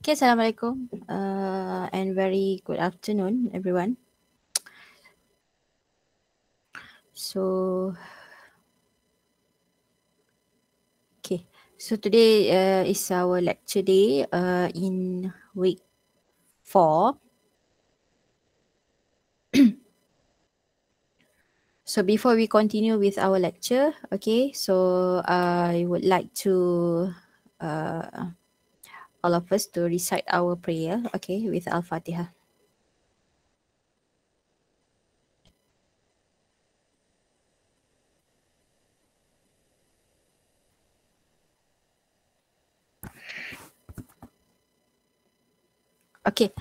Okay, Assalamualaikum uh, and very good afternoon, everyone. So, okay, so today uh, is our lecture day uh, in week four. so before we continue with our lecture, okay, so I would like to uh, all of us to recite our prayer, okay, with Al-Fatiha. Okay,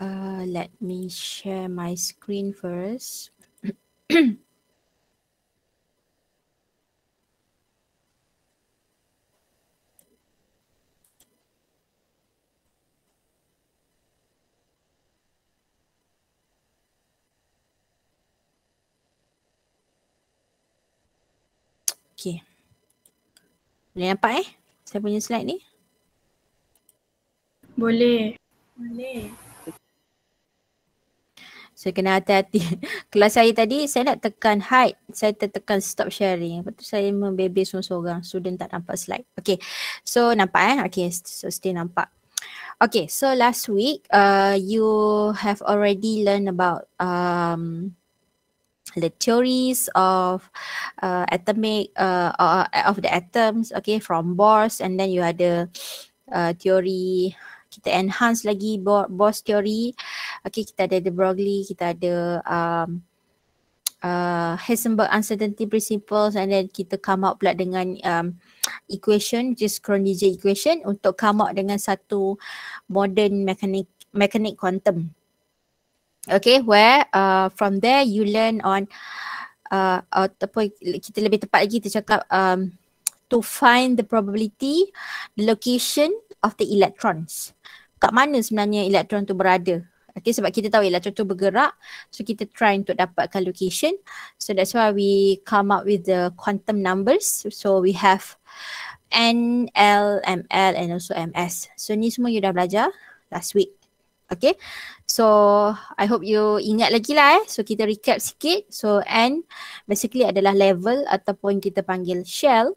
uh, let me share my screen first. Okay. Boleh nampak eh? Saya punya slide ni? Boleh. Boleh. So kena hati-hati. Kelas saya tadi saya nak tekan hide. Saya tertekan stop sharing. Lepas tu saya membebe seorang-seorang. Student tak nampak slide. Okay. So nampak eh? Okay. So still nampak. Okay. So last week uh, you have already learned about um, the theories of uh, atomic uh, uh, uh of the atoms okay from Bohr's and then you had the uh, theory kita enhance lagi Bohr theory okay kita ada the Broglie kita ada um, uh, Heisenberg uncertainty principles and then kita come up pula dengan um, equation just Schrodinger equation untuk come up dengan satu modern mechanic mechanic quantum Okay, where uh, from there you learn on uh, ataupun kita lebih tepat lagi kita cakap um, to find the probability the location of the electrons. Kat mana sebenarnya elektron tu berada? Okay, sebab kita tahu elektron tu bergerak. So, kita try untuk dapatkan location. So, that's why we come up with the quantum numbers. So, we have N, L, m, l and also m, s. So, ni semua you dah belajar last week. Okay, So I hope you ingat lagi lah eh. So kita recap sikit. So N basically adalah level ataupun kita panggil shell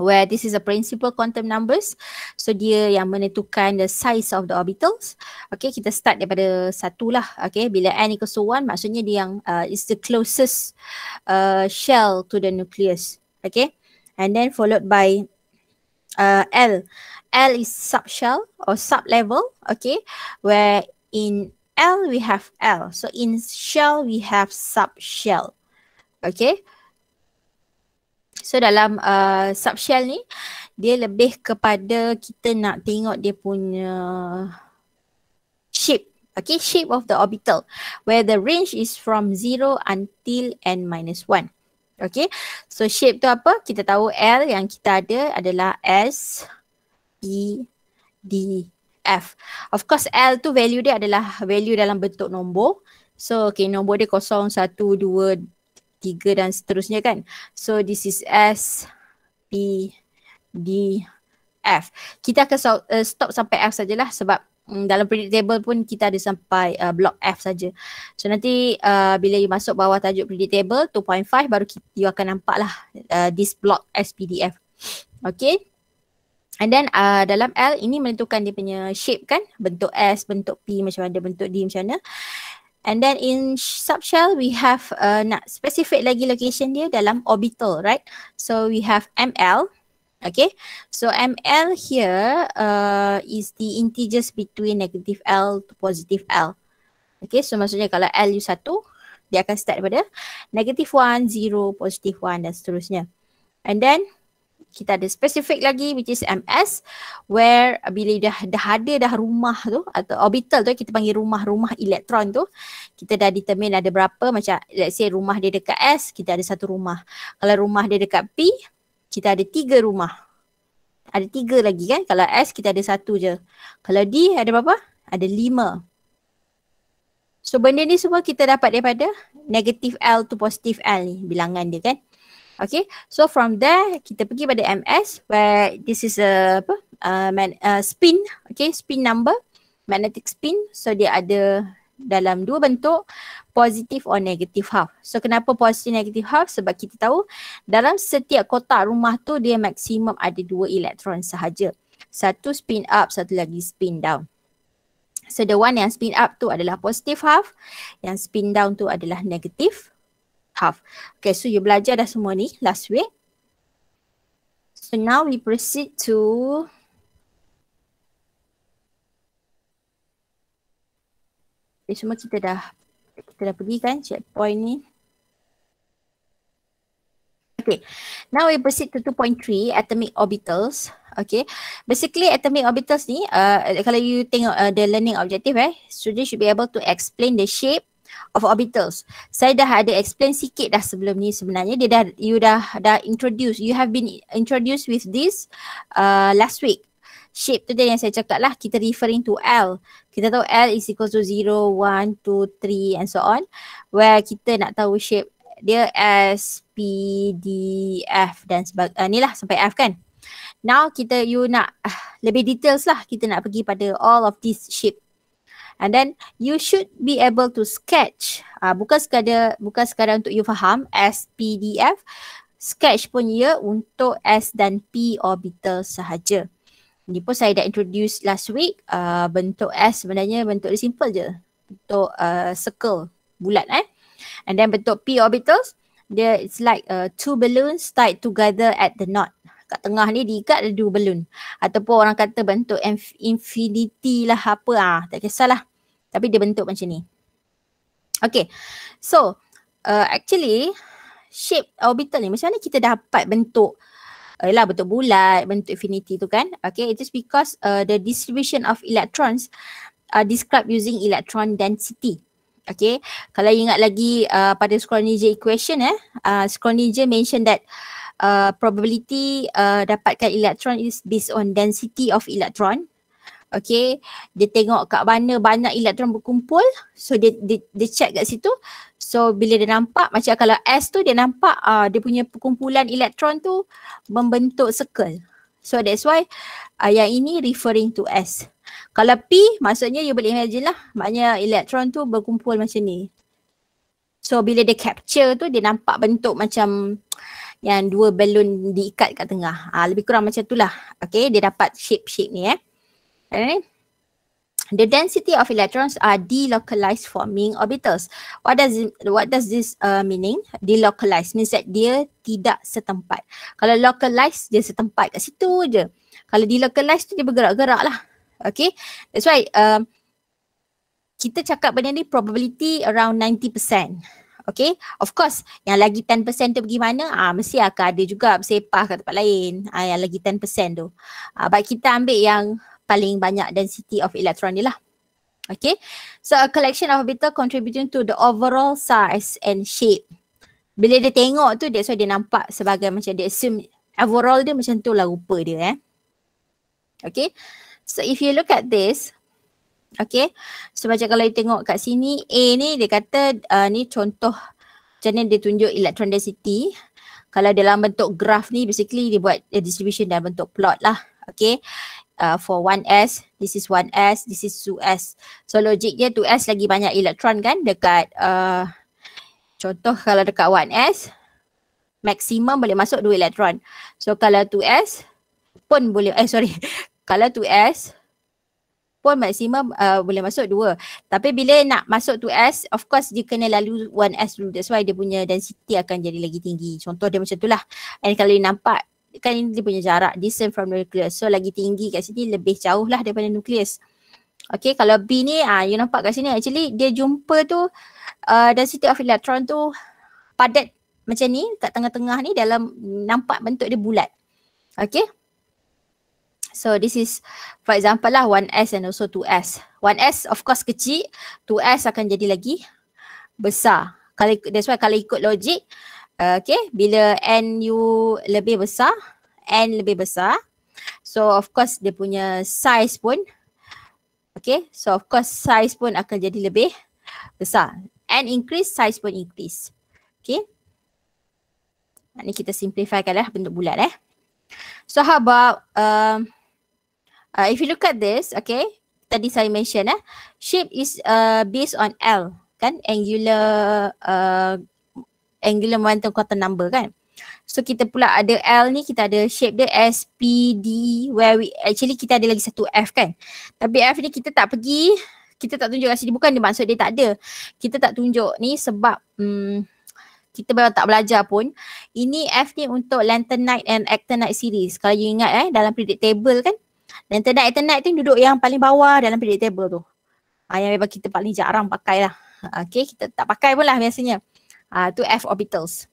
where this is a principal quantum numbers. So dia yang menentukan the size of the orbitals. Okay kita start daripada satu lah. Okay bila N equals to one maksudnya dia yang uh, is the closest uh, shell to the nucleus. Okay and then followed by uh, L. L is subshell or sub level, okay, where in L we have L. So in shell we have subshell. Okay. So dalam uh, subshell ni dia lebih kepada kita nak tengok dia punya shape. Okay, shape of the orbital where the range is from 0 until n minus 1. Okay, so shape tu apa? Kita tahu L yang kita ada adalah S, P, D, F. Of course L tu value dia adalah value dalam bentuk nombor. So okay nombor dia kosong, satu, dua, tiga dan seterusnya kan. So this is S, P, D, F. Kita akan so, uh, stop sampai F sajalah sebab um, dalam predict table pun kita ada sampai uh, block F saja. So nanti uh, bila you masuk bawah tajuk predict table 2.5 baru kita, you akan nampak lah uh, this block SPDF. Okay. And then uh, dalam L ini menentukan dia punya shape kan bentuk S, bentuk P macam mana, bentuk D macam mana. And then in subshell we have uh, nak specific lagi location dia dalam orbital, right? So we have ML. Okay, so ML here uh, is the integers between negative L to positive L. Okay, so maksudnya kalau L you satu, dia akan start daripada negative one, zero, positive one dan seterusnya. And then kita ada specific lagi which is MS where bila dah dah ada dah rumah tu atau orbital tu kita panggil rumah-rumah elektron tu kita dah determine ada berapa macam let's say rumah dia dekat S kita ada satu rumah kalau rumah dia dekat P kita ada tiga rumah ada tiga lagi kan kalau S kita ada satu je kalau D ada berapa ada lima So benda ni semua kita dapat daripada negative L tu positif L ni bilangan dia kan. Okay, so from there kita pergi pada MS where this is a apa? Uh, man, uh, spin, okay, spin number, magnetic spin. So dia ada dalam dua bentuk, positive or negative half. So kenapa positive negative half? Sebab kita tahu dalam setiap kotak rumah tu dia maksimum ada dua elektron sahaja. Satu spin up, satu lagi spin down. So the one yang spin up tu adalah positive half, yang spin down tu adalah negative half. Okay, so you belajar dah semua ni last week. So now we proceed to Okay, semua kita dah kita dah pergi kan checkpoint ni. Okay, now we proceed to 2.3 atomic orbitals. Okay, basically atomic orbitals ni uh, kalau you tengok uh, the learning objective eh, student should be able to explain the shape, of orbitals. Saya dah ada explain sikit dah sebelum ni sebenarnya dia dah you dah dah introduce you have been introduced with this uh, last week. Shape tu dia yang saya cakap lah kita referring to L. Kita tahu L is equal to 0, 1, 2, 3 and so on. Where kita nak tahu shape dia S, P, D, F dan sebagainya. Uh, ni lah sampai F kan. Now kita you nak uh, lebih details lah kita nak pergi pada all of these shape And then you should be able to sketch. uh, bukan sekadar bukan sekadar untuk you faham PDF Sketch pun ya untuk S dan P orbital sahaja. Ini pun saya dah introduce last week. Uh, bentuk S sebenarnya bentuk dia simple je. Bentuk uh, circle bulat eh. And then bentuk P orbitals dia it's like uh, two balloons tied together at the knot kat tengah ni diikat ada dua balloon. Ataupun orang kata bentuk infinity lah apa ah tak kisahlah. Tapi dia bentuk macam ni. Okay. So uh, actually shape orbital ni macam mana kita dapat bentuk ialah uh, bentuk bulat, bentuk infinity tu kan. Okay, it is because uh, the distribution of electrons are described using electron density. Okay, kalau ingat lagi uh, pada Schrodinger equation eh, uh, Schrodinger mention that uh, probability uh, dapatkan elektron is based on density of elektron. Okay, dia tengok kat mana banyak elektron berkumpul. So dia, dia, dia check kat situ. So bila dia nampak macam kalau S tu dia nampak uh, dia punya perkumpulan elektron tu membentuk circle. So that's why uh, yang ini referring to S. Kalau P maksudnya you boleh imagine lah maknanya elektron tu berkumpul macam ni. So bila dia capture tu dia nampak bentuk macam yang dua balon diikat kat tengah. Ha, lebih kurang macam tu lah. Okay, dia dapat shape-shape ni eh. Okay. The density of electrons are delocalized forming orbitals. What does what does this uh, meaning? Delocalized means that dia tidak setempat. Kalau localized dia setempat kat situ je. Kalau delocalized tu dia bergerak-gerak lah. Okay. That's why uh, kita cakap benda ni probability around 90%. Okay. Of course, yang lagi 10% tu pergi mana? Ah, mesti akan ada juga bersepah kat tempat lain. Ah, yang lagi 10% tu. Ah, but kita ambil yang paling banyak density of electron ni lah. Okay. So a collection of orbital contributing to the overall size and shape. Bila dia tengok tu, that's why dia nampak sebagai macam dia assume overall dia macam tu lah rupa dia eh. Okay. So if you look at this, Okay. So macam kalau you tengok kat sini, A ni dia kata uh, ni contoh macam ni dia tunjuk electron density. Kalau dalam bentuk graf ni basically dia buat uh, distribution dalam bentuk plot lah. Okay. Uh, for 1s, this is 1s, this is 2s. So logik dia 2s lagi banyak elektron kan dekat uh, contoh kalau dekat 1s maksimum boleh masuk 2 elektron. So kalau 2s pun boleh, eh sorry. kalau 2s pun maksimum uh, boleh masuk dua, Tapi bila nak masuk 2S, of course dia kena lalu 1S dulu. That's why dia punya density akan jadi lagi tinggi. Contoh dia macam tu lah. And kalau you nampak kan ini dia punya jarak distance from nucleus. So lagi tinggi kat sini lebih jauh lah daripada nucleus. Okay kalau B ni ah uh, you nampak kat sini actually dia jumpa tu uh, density of electron tu padat macam ni kat tengah-tengah ni dalam nampak bentuk dia bulat. Okay So this is for example lah 1S and also 2S. 1S of course kecil, 2S akan jadi lagi besar. Kalau that's why kalau ikut logik, uh, okay, bila N U lebih besar, N lebih besar. So of course dia punya size pun, okay, so of course size pun akan jadi lebih besar. N increase, size pun increase. Okay. Maknanya kita simplifikan lah bentuk bulat eh. So how about, um, uh, if you look at this okay tadi saya mention eh shape is uh, based on L kan angular uh, angular momentum quantum number kan so kita pula ada L ni kita ada shape dia S P D where we actually kita ada lagi satu F kan tapi F ni kita tak pergi kita tak tunjuk kat sini bukan dia maksud dia tak ada kita tak tunjuk ni sebab hmm, kita baru tak belajar pun ini F ni untuk lanthanide and actinide series kalau you ingat eh dalam predict table kan dan Lanternite Ethernet tu duduk yang paling bawah dalam periodic table tu. Ha, yang memang kita paling jarang pakai lah. Ah, okay, kita tak pakai pun lah biasanya. Ha, tu F orbitals.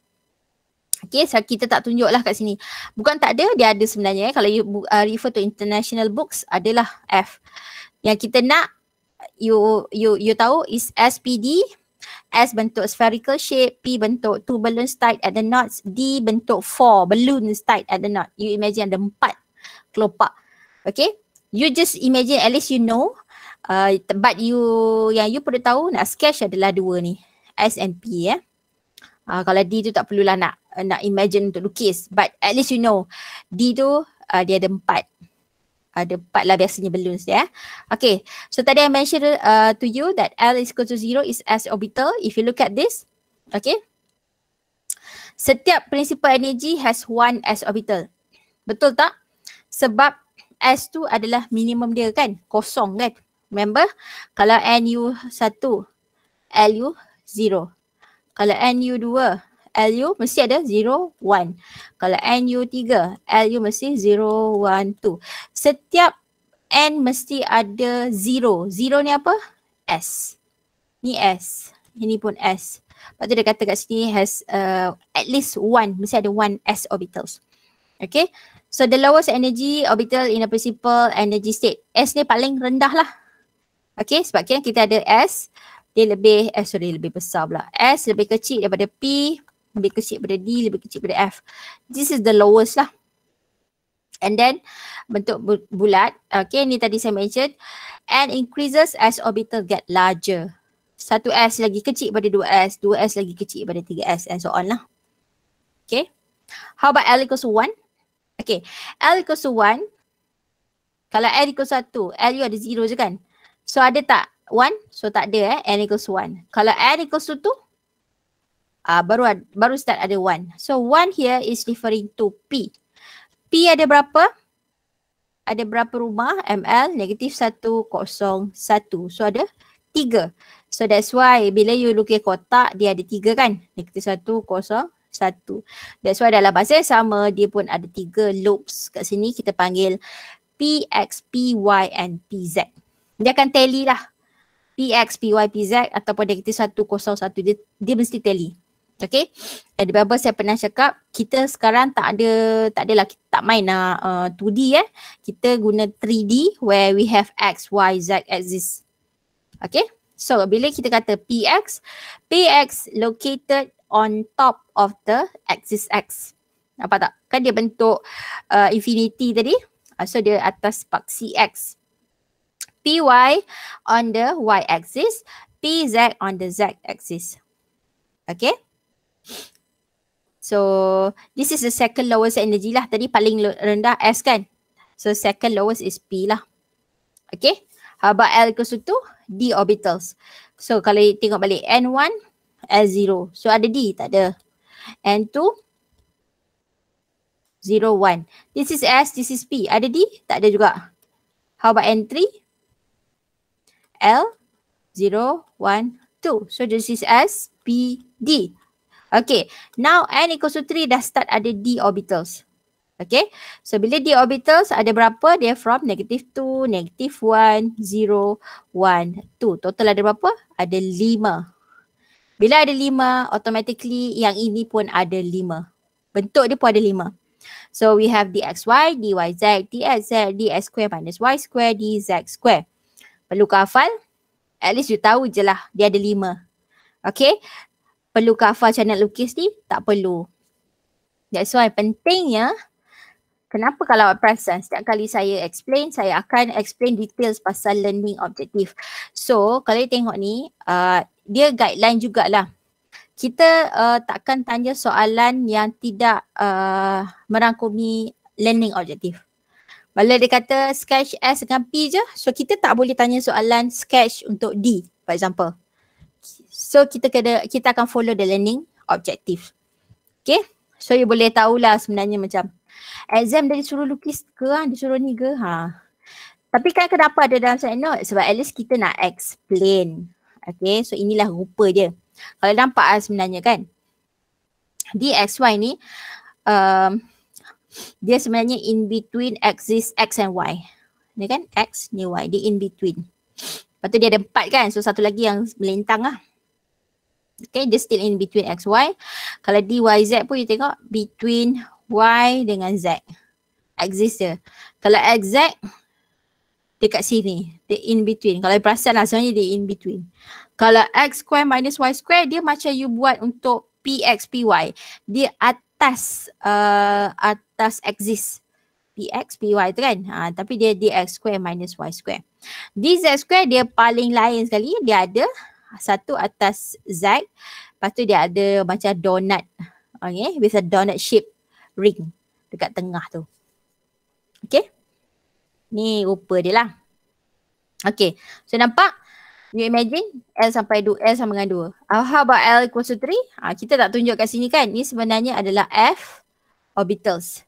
Okay, so kita tak tunjuk lah kat sini. Bukan tak ada, dia ada sebenarnya. Eh. Kalau you uh, refer to international books, adalah F. Yang kita nak, you you you tahu is SPD, S bentuk spherical shape, P bentuk two balloons tight at the knots, D bentuk four balloons tight at the knot. You imagine ada empat kelopak. Okay, you just imagine at least you know uh, but you yang you perlu tahu nak sketch adalah dua ni S and P ya. Eh? Uh, kalau D tu tak perlulah nak nak imagine untuk lukis but at least you know D tu uh, dia ada empat. Ada empat lah biasanya balloons dia. Ya. Eh? Okay, so tadi I mentioned uh, to you that L is equal to zero is S orbital. If you look at this, okay. Setiap principal energy has one S orbital. Betul tak? Sebab S tu adalah minimum dia kan kosong kan remember kalau NU 1 LU 0 kalau NU 2 LU mesti ada 0 1 kalau NU 3 LU mesti 0 1 2 setiap N mesti ada 0 0 ni apa S ni S ini pun S Lepas tu dia kata kat sini has uh, at least one, mesti ada one S orbitals. Okay. So the lowest energy orbital in a principal energy state. S ni paling rendah lah. Okay sebab kan kita ada S. Dia lebih, eh sorry lebih besar pula. S lebih kecil daripada P. Lebih kecil daripada D. Lebih kecil daripada F. This is the lowest lah. And then bentuk bulat. Okay ni tadi saya mention. And increases as orbital get larger. 1S lagi kecil daripada 2S. 2S lagi kecil daripada 3S and so on lah. Okay. How about L equals 1? Okay, L equals to 1. Kalau L equals 1, L you ada 0 je kan? So ada tak 1? So tak ada eh, N equals 1. Kalau L equals to 2, uh, ah, baru baru start ada 1. So 1 here is referring to P. P ada berapa? Ada berapa rumah? ML, negatif 1, kosong 1. So ada 3. So that's why bila you look at kotak, dia ada 3 kan? Negatif 1, kosong 1 satu. That's why dalam bahasa yang sama dia pun ada tiga loops kat sini kita panggil p x p y and p z. Dia akan tally lah. p p x y p z ataupun dia kata satu kosong satu. Dia, dia mesti tally. Okay. Ada beberapa saya pernah cakap kita sekarang tak ada tak adalah kita tak main lah uh, 2D eh. Kita guna 3D where we have X, Y, Z exist. Okay. So bila kita kata PX, PX located on top of the axis X. Nampak tak? Kan dia bentuk uh, infinity tadi. Uh, so dia atas paksi X. Py on the Y axis. Pz on the Z axis. Okay. So this is the second lowest energy lah. Tadi paling rendah S kan? So second lowest is P lah. Okay. How about L equals D orbitals. So kalau tengok balik N1 as zero. So ada D, tak ada. N two, zero, one. This is S, this is P. Ada D, tak ada juga. How about N three? L, zero, one, two. So this is S, P, D. Okay, now N equals to three dah start ada D orbitals. Okay, so bila D orbitals ada berapa? Dia from negative 2, negative 1, 0, 1, 2. Total ada berapa? Ada 5. Bila ada lima, automatically yang ini pun ada lima. Bentuk dia pun ada lima. So we have dxy, dyz, dxz, dx square minus y square, dz square. Perlu kafal? At least you tahu je lah dia ada lima. Okay. Perlu kafal macam nak lukis ni? Tak perlu. That's why pentingnya Kenapa kalau awak perasan setiap kali saya explain, saya akan explain details pasal learning objective. So kalau tengok ni, uh, dia guideline jugalah. Kita uh, takkan tanya soalan yang tidak uh, merangkumi learning objective. Bila dia kata sketch S dengan P je, so kita tak boleh tanya soalan sketch untuk D for example. So kita kena, kita akan follow the learning objective. Okay, so you boleh tahulah sebenarnya macam exam dia disuruh lukis ke, ah, suruh ni ke, ha. Tapi kan kenapa ada dalam side note? Sebab at least kita nak explain Okay so inilah rupa dia. Kalau nampak lah sebenarnya kan. DXY ni um, dia sebenarnya in between axis X and Y. Ni kan X ni Y. Dia in between. Lepas tu dia ada empat kan. So satu lagi yang melintang lah. Okay dia still in between X, Y. Kalau DYZ pun you tengok between Y dengan Z. Axis dia. Kalau XZ dekat sini. The in between. Kalau you perasan lah sebenarnya the in between. Kalau x square minus y square dia macam you buat untuk px py. Dia atas uh, atas exist px py tu kan. Ha, tapi dia dx square minus y square. Dz square dia paling lain sekali. Dia ada satu atas z. Lepas tu dia ada macam donut. Okay. With a donut shape ring dekat tengah tu. Okay. Ni rupa dia lah. Okay. So nampak? You imagine L sampai 2. L sama dengan 2. Uh, ah, how about L equals to 3? Uh, ah, kita tak tunjuk kat sini kan? Ni sebenarnya adalah F orbitals.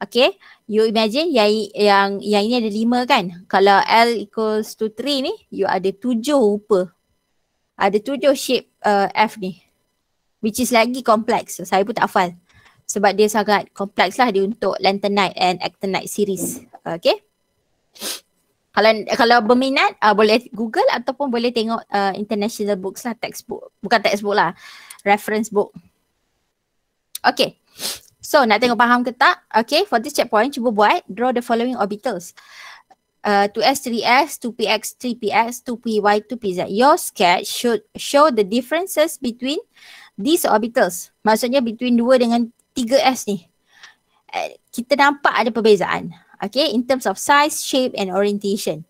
Okay. You imagine yang, yang, yang ini ada 5 kan? Kalau L equals to 3 ni, you ada 7 rupa. Ada 7 shape uh, F ni. Which is lagi kompleks. So, saya pun tak hafal. Sebab dia sangat kompleks lah dia untuk lanternite and actinide series. Okay. Kalau kalau berminat uh, boleh Google ataupun boleh tengok uh, international books lah textbook bukan textbook lah reference book. Okay. So nak tengok faham ke tak? Okay for this checkpoint cuba buat draw the following orbitals. Uh, 2s, 3s, 2px, 3px, 2py, 2pz. Your sketch should show the differences between these orbitals. Maksudnya between 2 dengan 3s ni. Uh, kita nampak ada perbezaan okay in terms of size, shape and orientation.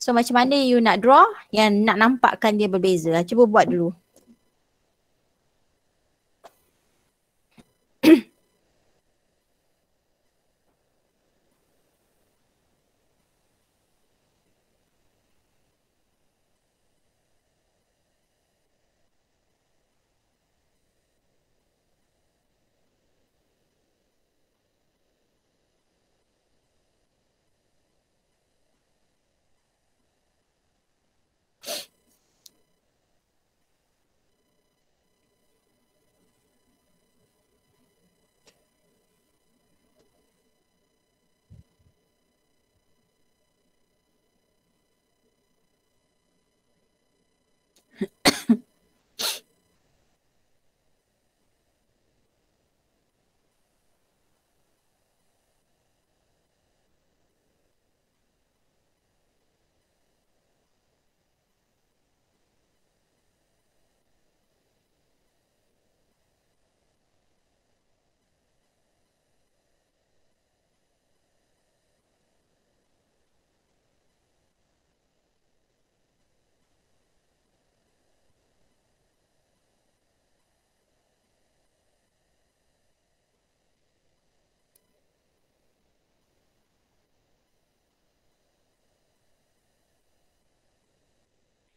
So macam mana you nak draw yang nak nampakkan dia berbeza. Lah. Cuba buat dulu.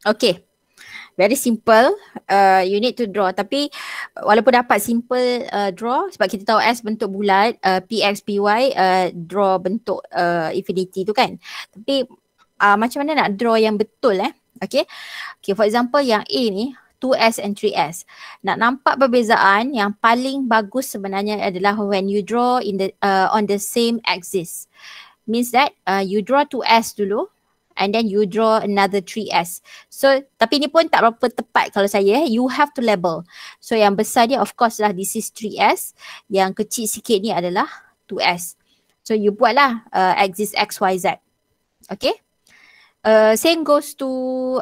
Okay. Very simple. Uh, you need to draw. Tapi walaupun dapat simple uh, draw sebab kita tahu S bentuk bulat, uh, PX, PY uh, draw bentuk uh, infinity tu kan. Tapi uh, macam mana nak draw yang betul eh. Okay. Okay for example yang A ni 2S and 3S. Nak nampak perbezaan yang paling bagus sebenarnya adalah when you draw in the uh, on the same axis. Means that uh, you draw 2S dulu. Uh, and then you draw another 3S. So tapi ni pun tak berapa tepat kalau saya eh. You have to label. So yang besar dia of course lah this is 3S. Yang kecil sikit ni adalah 2S. So you buatlah uh, exist X, Y, Z. Okay. Uh, same goes to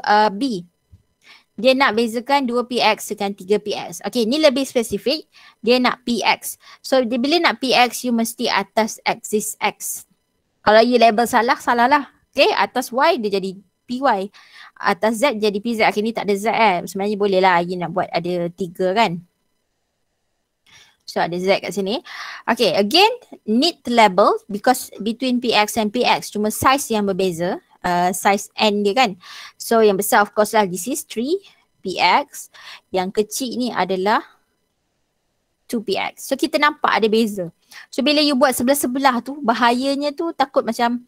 uh, B. Dia nak bezakan 2px dengan 3px. Okay, ni lebih spesifik. Dia nak px. So, dia bila nak px, you mesti atas axis x. Kalau you label salah, salah lah. Okay atas Y dia jadi PY Atas Z jadi PZ Akhir ni tak ada Z eh Sebenarnya boleh lah Ayin nak buat ada tiga kan So ada Z kat sini Okay again Need label Because between PX and PX Cuma size yang berbeza uh, Size N dia kan So yang besar of course lah This is 3 PX Yang kecil ni adalah 2 PX So kita nampak ada beza So bila you buat sebelah-sebelah tu Bahayanya tu takut macam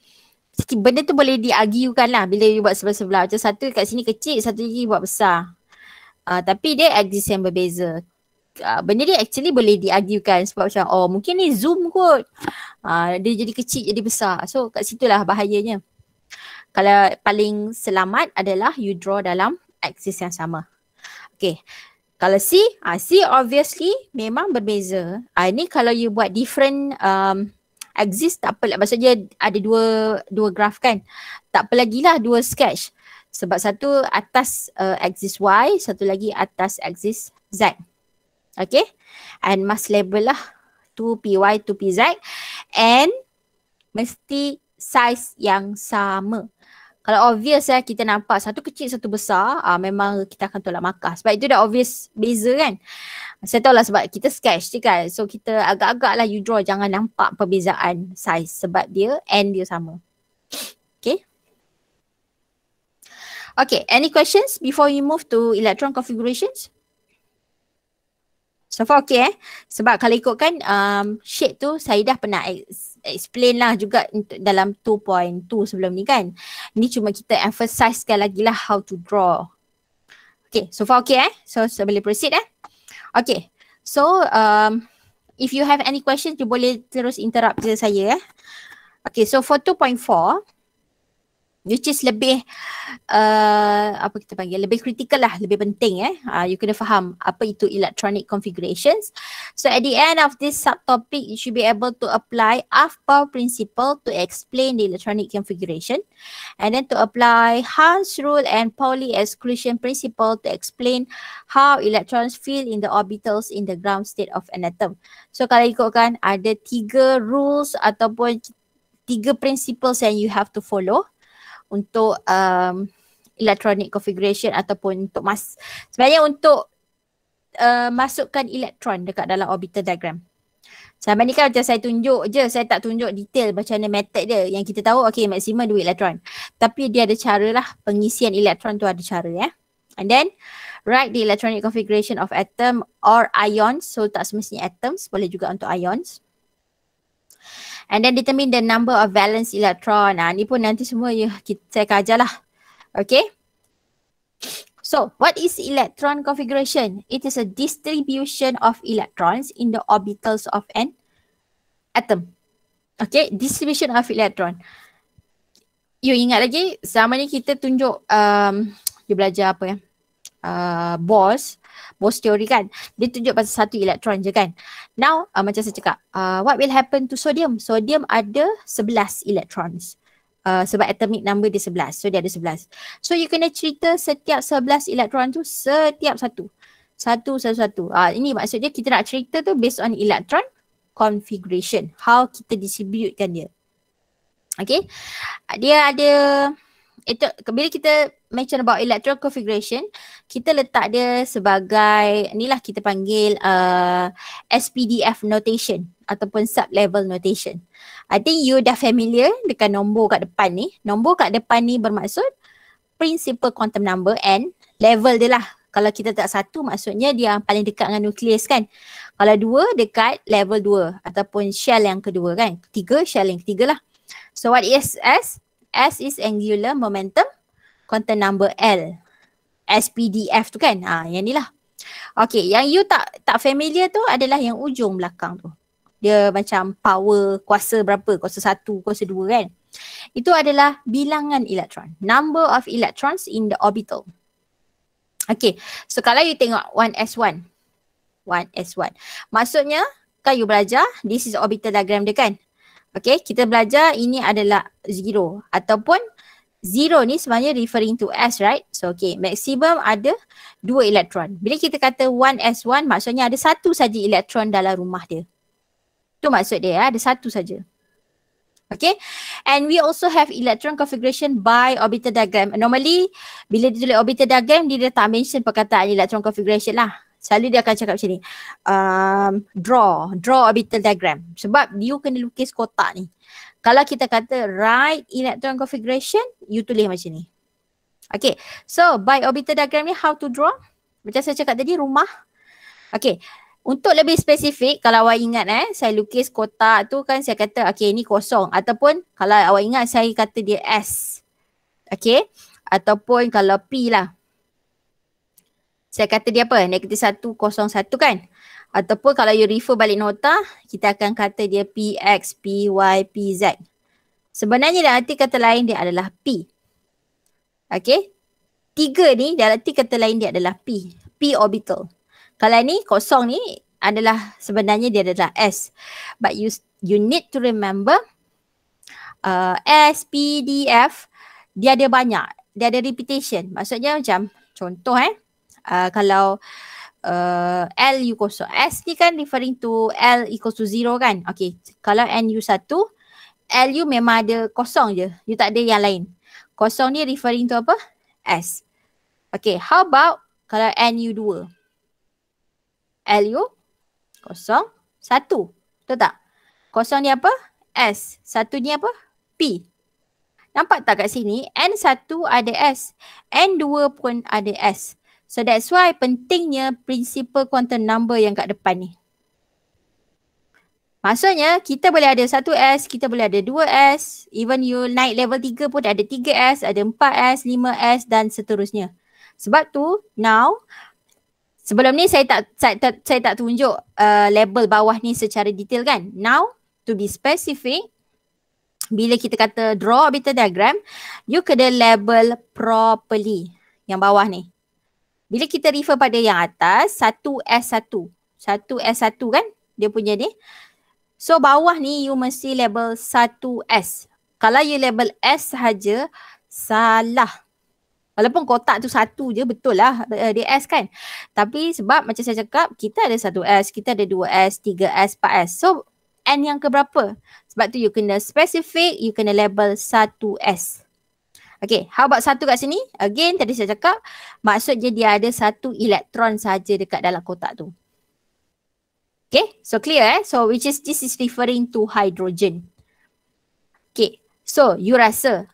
benda tu boleh diagiukan lah bila you buat sebelah-sebelah. Macam satu kat sini kecil, satu lagi buat besar. Uh, tapi dia exist yang berbeza. Uh, benda ni actually boleh diagiukan sebab macam oh mungkin ni zoom kot. Uh, dia jadi kecil jadi besar. So kat situ lah bahayanya. Kalau paling selamat adalah you draw dalam axis yang sama. Okay. Kalau C, uh, C obviously memang berbeza. Uh, ni kalau you buat different um, exist tak apalah maksudnya ada dua dua graf kan tak apa lagilah dua sketch sebab satu atas uh, exist y satu lagi atas exist z okay and must label lah 2py 2pz and mesti size yang sama kalau obvious ya kita nampak satu kecil satu besar uh, memang kita akan tolak makas sebab itu dah obvious beza kan saya tahu lah sebab kita sketch je kan so kita agak-agak lah you draw jangan nampak perbezaan size sebab dia and dia sama okay okay any questions before we move to electron configurations so far okay eh sebab kalau ikutkan um, shape tu saya dah pernah explain lah juga dalam 2.2 sebelum ni kan. Ni cuma kita emphasize sekali lagi lah how to draw. Okay, so far okay eh? So, so boleh proceed eh? Okay, so um, if you have any questions, you boleh terus interrupt je saya eh. Okay, so for which is lebih uh, apa kita panggil lebih kritikal lah lebih penting eh uh, you kena faham apa itu electronic configurations so at the end of this subtopic you should be able to apply afpar principle to explain the electronic configuration and then to apply hans rule and pauli exclusion principle to explain how electrons feel in the orbitals in the ground state of an atom so kalau ikutkan ada tiga rules ataupun tiga principles yang you have to follow untuk um, electronic configuration ataupun untuk mas sebenarnya untuk uh, masukkan elektron dekat dalam orbital diagram. Sama ni kan macam saya tunjuk je, saya tak tunjuk detail macam mana method dia yang kita tahu okay maksimum dua elektron. Tapi dia ada cara lah pengisian elektron tu ada cara ya. And then write the electronic configuration of atom or ions. So tak semestinya atoms, boleh juga untuk ions. And then determine the number of valence electron. Ah, ni pun nanti semua ya, kita saya kajar lah. Okay. So, what is electron configuration? It is a distribution of electrons in the orbitals of an atom. Okay, distribution of electron. You ingat lagi, selama ni kita tunjuk, um, you belajar apa ya? Uh, Bohr's Bose teori kan dia tunjuk pasal satu elektron je kan now uh, macam saya cakap uh, what will happen to sodium sodium ada 11 elektron. uh, sebab atomic number dia 11 so dia ada 11 so you kena cerita setiap 11 elektron tu setiap satu satu satu satu uh, ini maksudnya kita nak cerita tu based on elektron configuration how kita distribute kan dia okay dia ada itu bila kita mention about electoral configuration kita letak dia sebagai inilah kita panggil uh, SPDF notation ataupun sub level notation. I think you dah familiar dengan nombor kat depan ni. Nombor kat depan ni bermaksud principal quantum number and level dia lah. Kalau kita tak satu maksudnya dia yang paling dekat dengan nukleus kan. Kalau dua dekat level dua ataupun shell yang kedua kan. Tiga shell yang ketiga lah. So what is S? S is angular momentum quantum number L. SPDF tu kan? Ah, ha, yang ni lah. Okay, yang you tak tak familiar tu adalah yang ujung belakang tu. Dia macam power kuasa berapa? Kuasa satu, kuasa dua kan? Itu adalah bilangan elektron. Number of electrons in the orbital. Okay, so kalau you tengok 1s1. 1s1. Maksudnya, kan you belajar, this is orbital diagram dia kan? Okay, kita belajar ini adalah zero ataupun zero ni sebenarnya referring to S right? So okay, maksimum ada dua elektron. Bila kita kata 1S1 maksudnya ada satu saja elektron dalam rumah dia. Tu maksud dia ya, ada satu saja. Okay, and we also have electron configuration by orbital diagram. Normally, bila dia tulis orbital diagram, dia, dia tak mention perkataan electron configuration lah. Selalu dia akan cakap macam ni. Um, draw. Draw orbital diagram. Sebab you kena lukis kotak ni. Kalau kita kata right electron configuration, you tulis macam ni. Okay. So, by orbital diagram ni how to draw? Macam saya cakap tadi, rumah. Okay. Untuk lebih spesifik, kalau awak ingat eh, saya lukis kotak tu kan saya kata okay ni kosong. Ataupun kalau awak ingat saya kata dia S. Okay. Ataupun kalau P lah saya kata dia apa negatif satu kosong satu kan ataupun kalau you refer balik nota kita akan kata dia px py pz sebenarnya dalam arti kata lain dia adalah p okay? tiga ni dalam arti kata lain dia adalah p p orbital kalau ni kosong ni adalah sebenarnya dia adalah s but you you need to remember uh, s p d f dia ada banyak dia ada repetition maksudnya macam contoh eh Ah, kalau uh, L U kosong. S ni kan referring to L equals to zero kan. Okay. Kalau N U satu, L U memang ada kosong je. You tak ada yang lain. Kosong ni referring to apa? S. Okay. How about kalau N U dua? L U kosong satu. Betul tak? Kosong ni apa? S. Satu ni apa? P. Nampak tak kat sini? N satu ada S. N dua pun ada S. So that's why pentingnya principal quantum number yang kat depan ni. Maksudnya kita boleh ada 1S, kita boleh ada 2S, even you naik level 3 pun ada 3S, ada 4S, 5S dan seterusnya. Sebab tu now sebelum ni saya tak saya tak, saya tak tunjuk uh, label bawah ni secara detail kan. Now to be specific bila kita kata draw orbital diagram, you kena label properly yang bawah ni. Bila kita refer pada yang atas, 1S1. 1S1 kan dia punya ni. So bawah ni you mesti label 1S. Kalau you label S saja salah. Walaupun kotak tu satu je betul lah uh, dia S kan. Tapi sebab macam saya cakap kita ada satu s kita ada dua s tiga s empat s So N yang keberapa? Sebab tu you kena specific, you kena label satu s Okay, how about satu kat sini? Again, tadi saya cakap maksudnya dia ada satu elektron saja dekat dalam kotak tu. Okay, so clear eh? So which is this is referring to hydrogen. Okay, so you rasa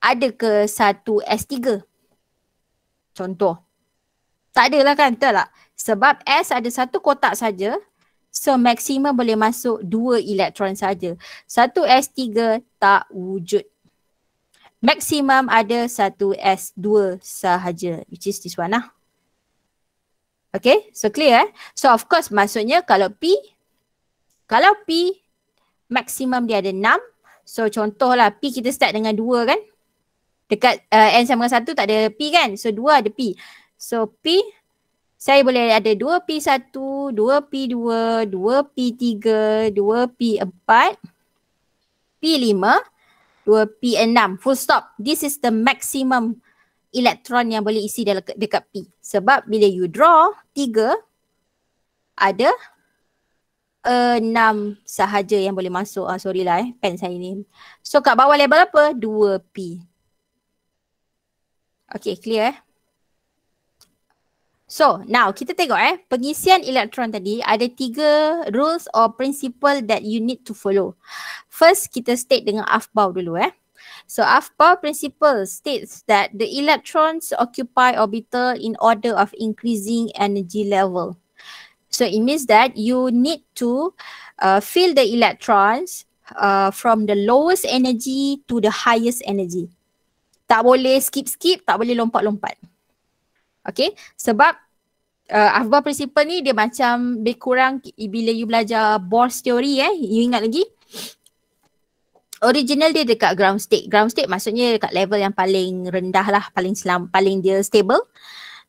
ada ke satu S3? Contoh. Tak adalah kan, betul tak? Sebab S ada satu kotak saja, so maksimum boleh masuk dua elektron saja. Satu S3 tak wujud maximum ada satu S2 sahaja which is this one lah. Okay so clear eh. So of course maksudnya kalau P kalau P maximum dia ada 6 so contohlah P kita start dengan 2 kan. Dekat uh, N sama dengan 1 tak ada P kan. So 2 ada P. So P saya boleh ada 2P1, 2P2, 2P3, 2P4, P5 2P6 full stop. This is the maximum elektron yang boleh isi dalam dekat P. Sebab bila you draw tiga ada enam sahaja yang boleh masuk. Ah, sorry lah eh pen saya ni. So kat bawah label apa? 2P. Okay clear eh. So now kita tengok eh pengisian elektron tadi ada tiga rules or principle that you need to follow. First kita state dengan afbau dulu eh. So afbau principle states that the electrons occupy orbital in order of increasing energy level. So it means that you need to uh, fill the electrons uh, from the lowest energy to the highest energy. Tak boleh skip-skip, tak boleh lompat-lompat. Okay sebab uh, Afba Principle ni dia macam lebih kurang bila you belajar Bohr's Theory eh you ingat lagi original dia dekat ground state. Ground state maksudnya dekat level yang paling rendah lah, paling selam, paling dia stable.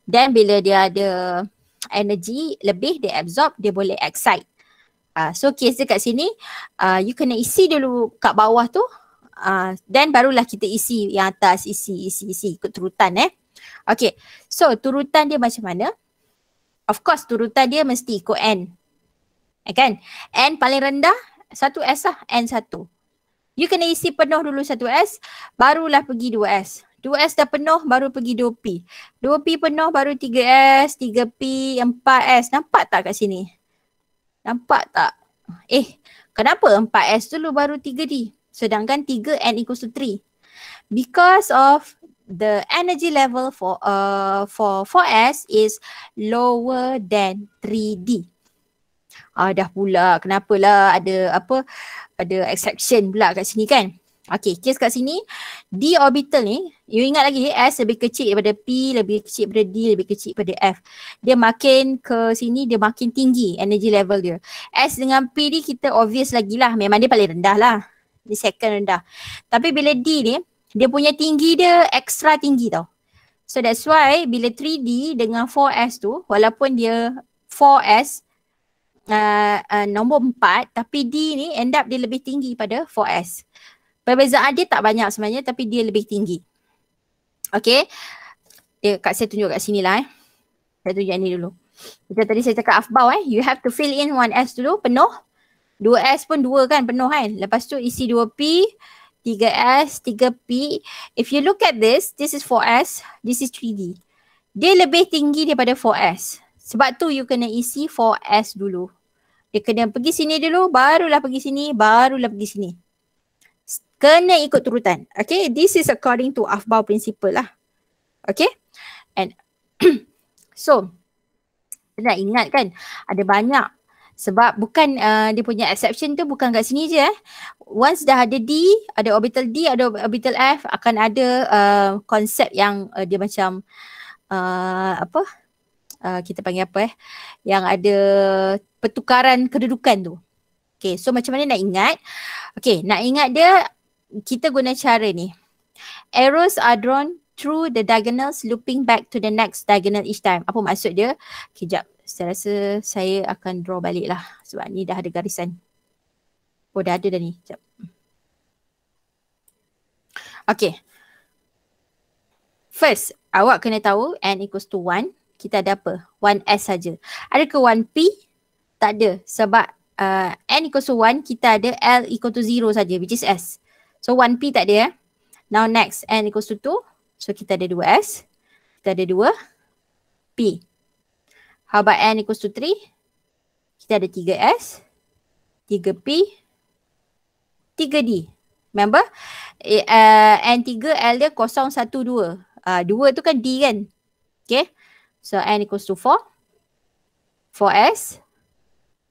Then bila dia ada energy lebih dia absorb, dia boleh excite. Uh, so case dekat sini, uh, you kena isi dulu kat bawah tu. Uh, then barulah kita isi yang atas, isi, isi, isi ikut turutan eh. Okay. So turutan dia macam mana? Of course turutan dia mesti ikut N. Eh, kan? N paling rendah satu S lah. N satu. You kena isi penuh dulu satu S. Barulah pergi dua S. 2S dah penuh baru pergi 2P. 2P penuh baru 3S, 3P, 4S. Nampak tak kat sini? Nampak tak? Eh, kenapa 4S dulu baru 3D? Sedangkan 3N equals to 3. Because of the energy level for uh for 4S is lower than 3D. Ah dah pula kenapalah ada apa ada exception pula kat sini kan. Okay, case kat sini D orbital ni, you ingat lagi S lebih kecil daripada P, lebih kecil daripada D, lebih kecil daripada F. Dia makin ke sini, dia makin tinggi energy level dia. S dengan P ni kita obvious lagi lah. Memang dia paling rendah lah. Dia second rendah. Tapi bila D ni, dia punya tinggi dia extra tinggi tau. So that's why bila 3D dengan 4S tu walaupun dia 4S uh, uh, nombor 4 tapi D ni end up dia lebih tinggi pada 4S. Perbezaan dia tak banyak sebenarnya tapi dia lebih tinggi. Okay. Dia kat saya tunjuk kat sini lah eh. Saya tunjuk ni dulu. Macam tadi saya cakap afbau eh. You have to fill in 1S dulu penuh. 2S pun 2 kan penuh kan. Lepas tu isi 2P. 3S, 3P. If you look at this, this is 4S, this is 3D. Dia lebih tinggi daripada 4S. Sebab tu you kena isi 4S dulu. Dia kena pergi sini dulu, barulah pergi sini, barulah pergi sini. Kena ikut turutan. Okay, this is according to AFBAU principle lah. Okay, and so kena ingat kan ada banyak sebab bukan uh, dia punya exception tu bukan kat sini je eh. Once dah ada D, ada orbital D, ada orbital F akan ada uh, konsep yang uh, dia macam uh, apa? Uh, kita panggil apa eh? Yang ada pertukaran kedudukan tu. Okay so macam mana nak ingat? Okay nak ingat dia kita guna cara ni. Arrows are drawn through the diagonals looping back to the next diagonal each time. Apa maksud dia? Okay, Kejap saya rasa saya akan draw balik lah sebab ni dah ada garisan. Oh dah ada dah ni. Sekejap. Okay. First, awak kena tahu n equals to 1, kita ada apa? 1s saja. Ada ke 1p? Tak ada sebab uh, n equals to 1 kita ada l equal to 0 saja which is s. So 1p tak ada eh. Now next n equals to 2, so kita ada 2s. Kita ada 2p. How about n equals to 3? Kita ada 3s, 3p, 3d. Remember? Uh, eh, eh, n3, l dia 0, 1, 2. Uh, 2 tu kan d kan? Okay. So n equals to 4. 4s,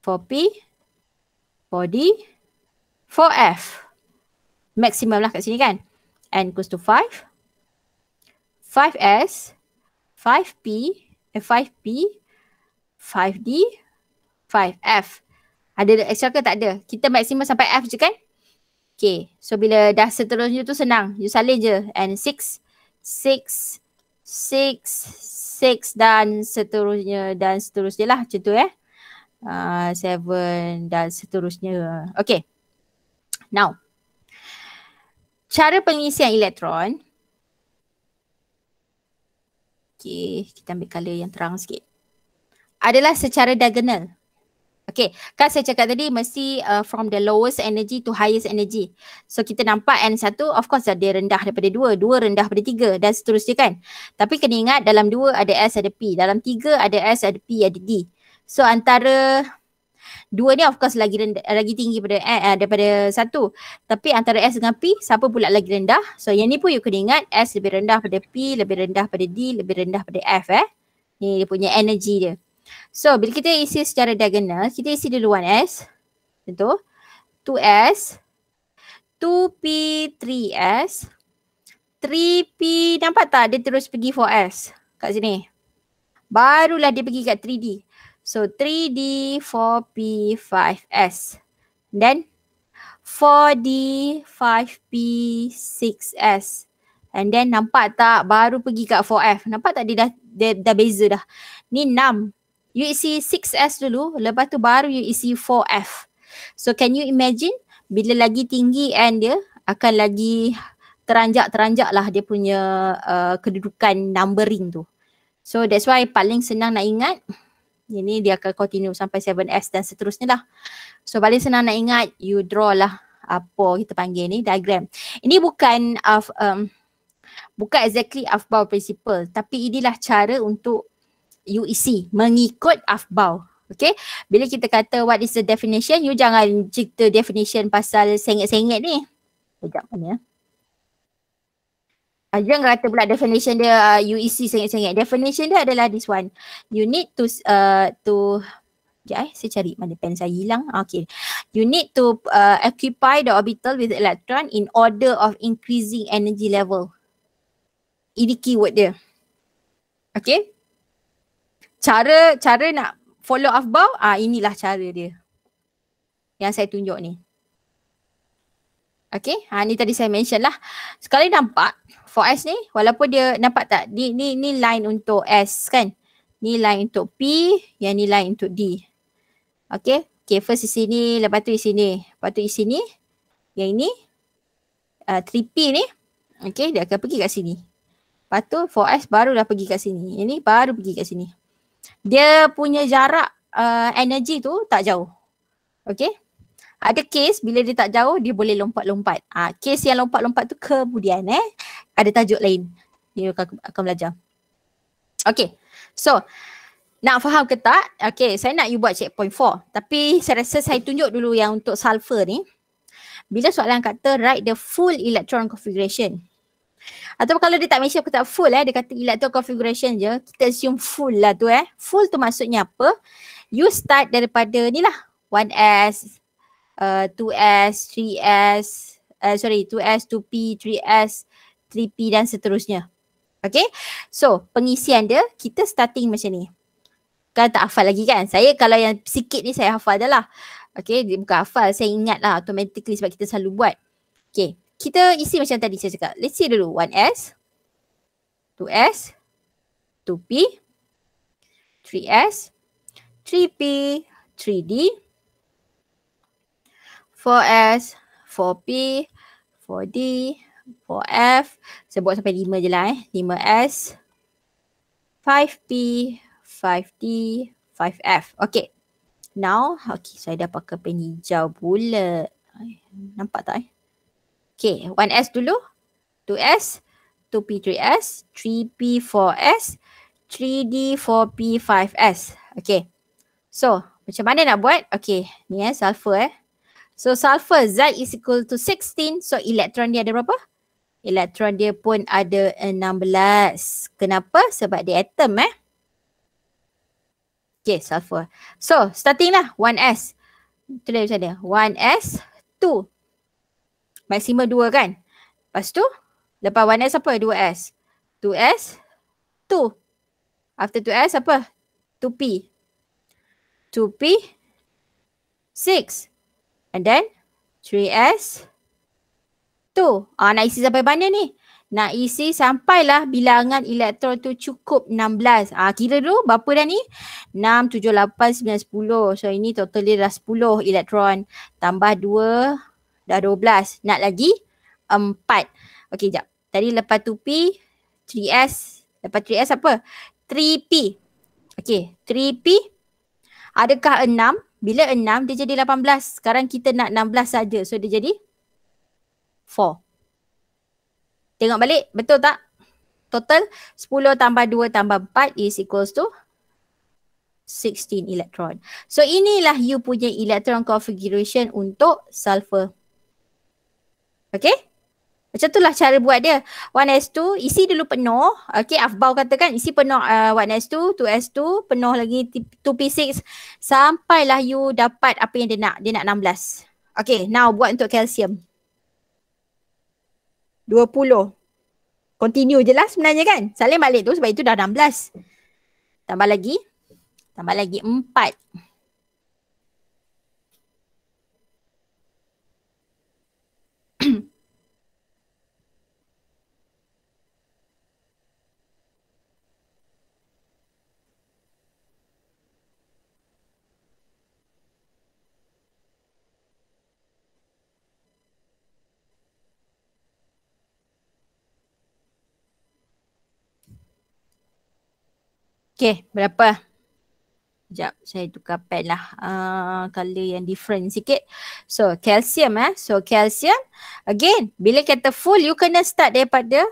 4p, 4d, 4f. Maximum lah kat sini kan? n equals to 5. 5s, 5p, 5p, 5D, 5F. Ada extra ke tak ada? Kita maksimum sampai F je kan? Okay. So bila dah seterusnya tu senang. You salin je. And 6, 6, 6, dan seterusnya dan seterusnya lah. Macam tu eh. Uh, dan seterusnya. Okay. Now. Cara pengisian elektron. Okay. Kita ambil color yang terang sikit adalah secara diagonal. Okay, kan saya cakap tadi mesti uh, from the lowest energy to highest energy. So kita nampak N1 of course dia rendah daripada dua, dua rendah daripada tiga dan seterusnya kan. Tapi kena ingat dalam dua ada S ada P, dalam tiga ada S ada P ada D. So antara dua ni of course lagi rendah, lagi tinggi daripada N, eh, eh, daripada 1. Tapi antara S dengan P siapa pula lagi rendah? So yang ni pun you kena ingat S lebih rendah daripada P, lebih rendah daripada D, lebih rendah daripada F eh. Ni dia punya energy dia. So bila kita isi secara diagonal, kita isi dulu 1S. Contoh. 2S. 2P, 3S. 3P, nampak tak dia terus pergi 4S kat sini. Barulah dia pergi kat 3D. So 3D, 4P, 5S. Then 4D, 5P, 6S. And then nampak tak baru pergi kat 4F. Nampak tak dia dah, dia dah beza dah. Ni 6 you 6S e dulu lepas tu baru you e 4F. So can you imagine bila lagi tinggi N dia akan lagi teranjak-teranjak lah dia punya uh, kedudukan numbering tu. So that's why paling senang nak ingat ini dia akan continue sampai 7S dan seterusnya lah. So paling senang nak ingat you draw lah apa kita panggil ni diagram. Ini bukan of, um, bukan exactly Afbau principle tapi inilah cara untuk UEC mengikut AFBAU. Okay, bila kita kata what is the definition, you jangan cipta definition pasal sengit-sengit ni. Sekejap pun ya. Ajeng ah, kata pula definition dia uh, ah, UEC sengit-sengit. Definition dia adalah this one. You need to uh, to Sekejap eh, saya cari mana pen saya hilang. Okay. You need to uh, occupy the orbital with electron in order of increasing energy level. Ini keyword dia. Okay, cara cara nak follow afbau ah uh, inilah cara dia yang saya tunjuk ni Okay, ha, ah, ni tadi saya mention lah. Sekali nampak for S ni, walaupun dia nampak tak? Ni, ni, ni line untuk S kan? Ni line untuk P, yang ni line untuk D. Okay, okay first di sini, lepas tu di sini. Lepas tu di sini, yang ini. Uh, ah, 3P ni, okay dia akan pergi kat sini. Lepas tu for S baru dah pergi kat sini. Yang ni baru pergi kat sini dia punya jarak uh, energi tu tak jauh. Okay. Ada case bila dia tak jauh dia boleh lompat-lompat. Ah, ha, case yang lompat-lompat tu kemudian eh. Ada tajuk lain. Dia akan, akan belajar. Okay. So nak faham ke tak? Okay. Saya nak you buat checkpoint 4. Tapi saya rasa saya tunjuk dulu yang untuk sulfur ni. Bila soalan kata write the full electron configuration. Atau kalau dia tak mention aku tak full eh, dia kata ilat tu configuration je. Kita assume full lah tu eh. Full tu maksudnya apa? You start daripada ni lah. 1S, uh, 2S, 3S, uh, sorry 2S, 2P, 3S, 3P dan seterusnya. Okay. So pengisian dia kita starting macam ni. Kan tak hafal lagi kan? Saya kalau yang sikit ni saya hafal dah lah. Okay, bukan hafal. Saya ingat lah automatically sebab kita selalu buat. Okay, kita isi macam tadi saya cakap. Let's see dulu. 1S, 2S, 2P, 3S, 3P, 3D, 4S, 4P, 4D, 4F. Saya buat sampai 5 je lah eh. 5S, 5P, 5D, 5F. Okay. Now, okay saya dah pakai pen hijau pula. Nampak tak eh? Okay, 1S dulu. 2S, 2P, 3S, 3P, 4S, 3D, 4P, 5S. Okay. So, macam mana nak buat? Okay, ni eh, sulfur eh. So, sulfur Z is equal to 16. So, elektron dia ada berapa? Elektron dia pun ada 16. Kenapa? Sebab dia atom eh. Okay, sulfur. So, starting lah 1S. Tulis macam mana? 1S, 2. Maksima dua kan? Lepas tu lepas 1S apa? 2S. 2S 2. After 2S apa? 2P. 2P 6. And then 3S 2. Ah, nak isi sampai mana ni? Nak isi sampailah bilangan elektron tu cukup 16. Ah, kira dulu berapa dah ni? 6, 7, 8, 9, 10. So ini total dia dah 10 elektron. Tambah 2, dah dua belas, Nak lagi empat, Okey, jap. Tadi lepas tu p 3S. Lepas 3S apa? 3P. Okey, 3P. Adakah enam? Bila enam dia jadi belas. Sekarang kita nak enam belas saja. So, dia jadi four. Tengok balik, betul tak? Total sepuluh tambah dua tambah empat is equals to 16 elektron. So inilah you punya electron configuration untuk sulfur Okay. Macam tu lah cara buat dia. 1S2 isi dulu penuh. Okay Afbau katakan isi penuh uh, 1S2, 2S2 penuh lagi 2P6 sampailah you dapat apa yang dia nak. Dia nak 16. Okay now buat untuk kalsium. 20. Continue je lah sebenarnya kan. Salin balik tu sebab itu dah 16. Tambah lagi. Tambah lagi Okay, berapa? Sekejap, saya tukar pen lah. Uh, color yang different sikit. So, calcium eh. So, calcium. Again, bila kata full, you kena start daripada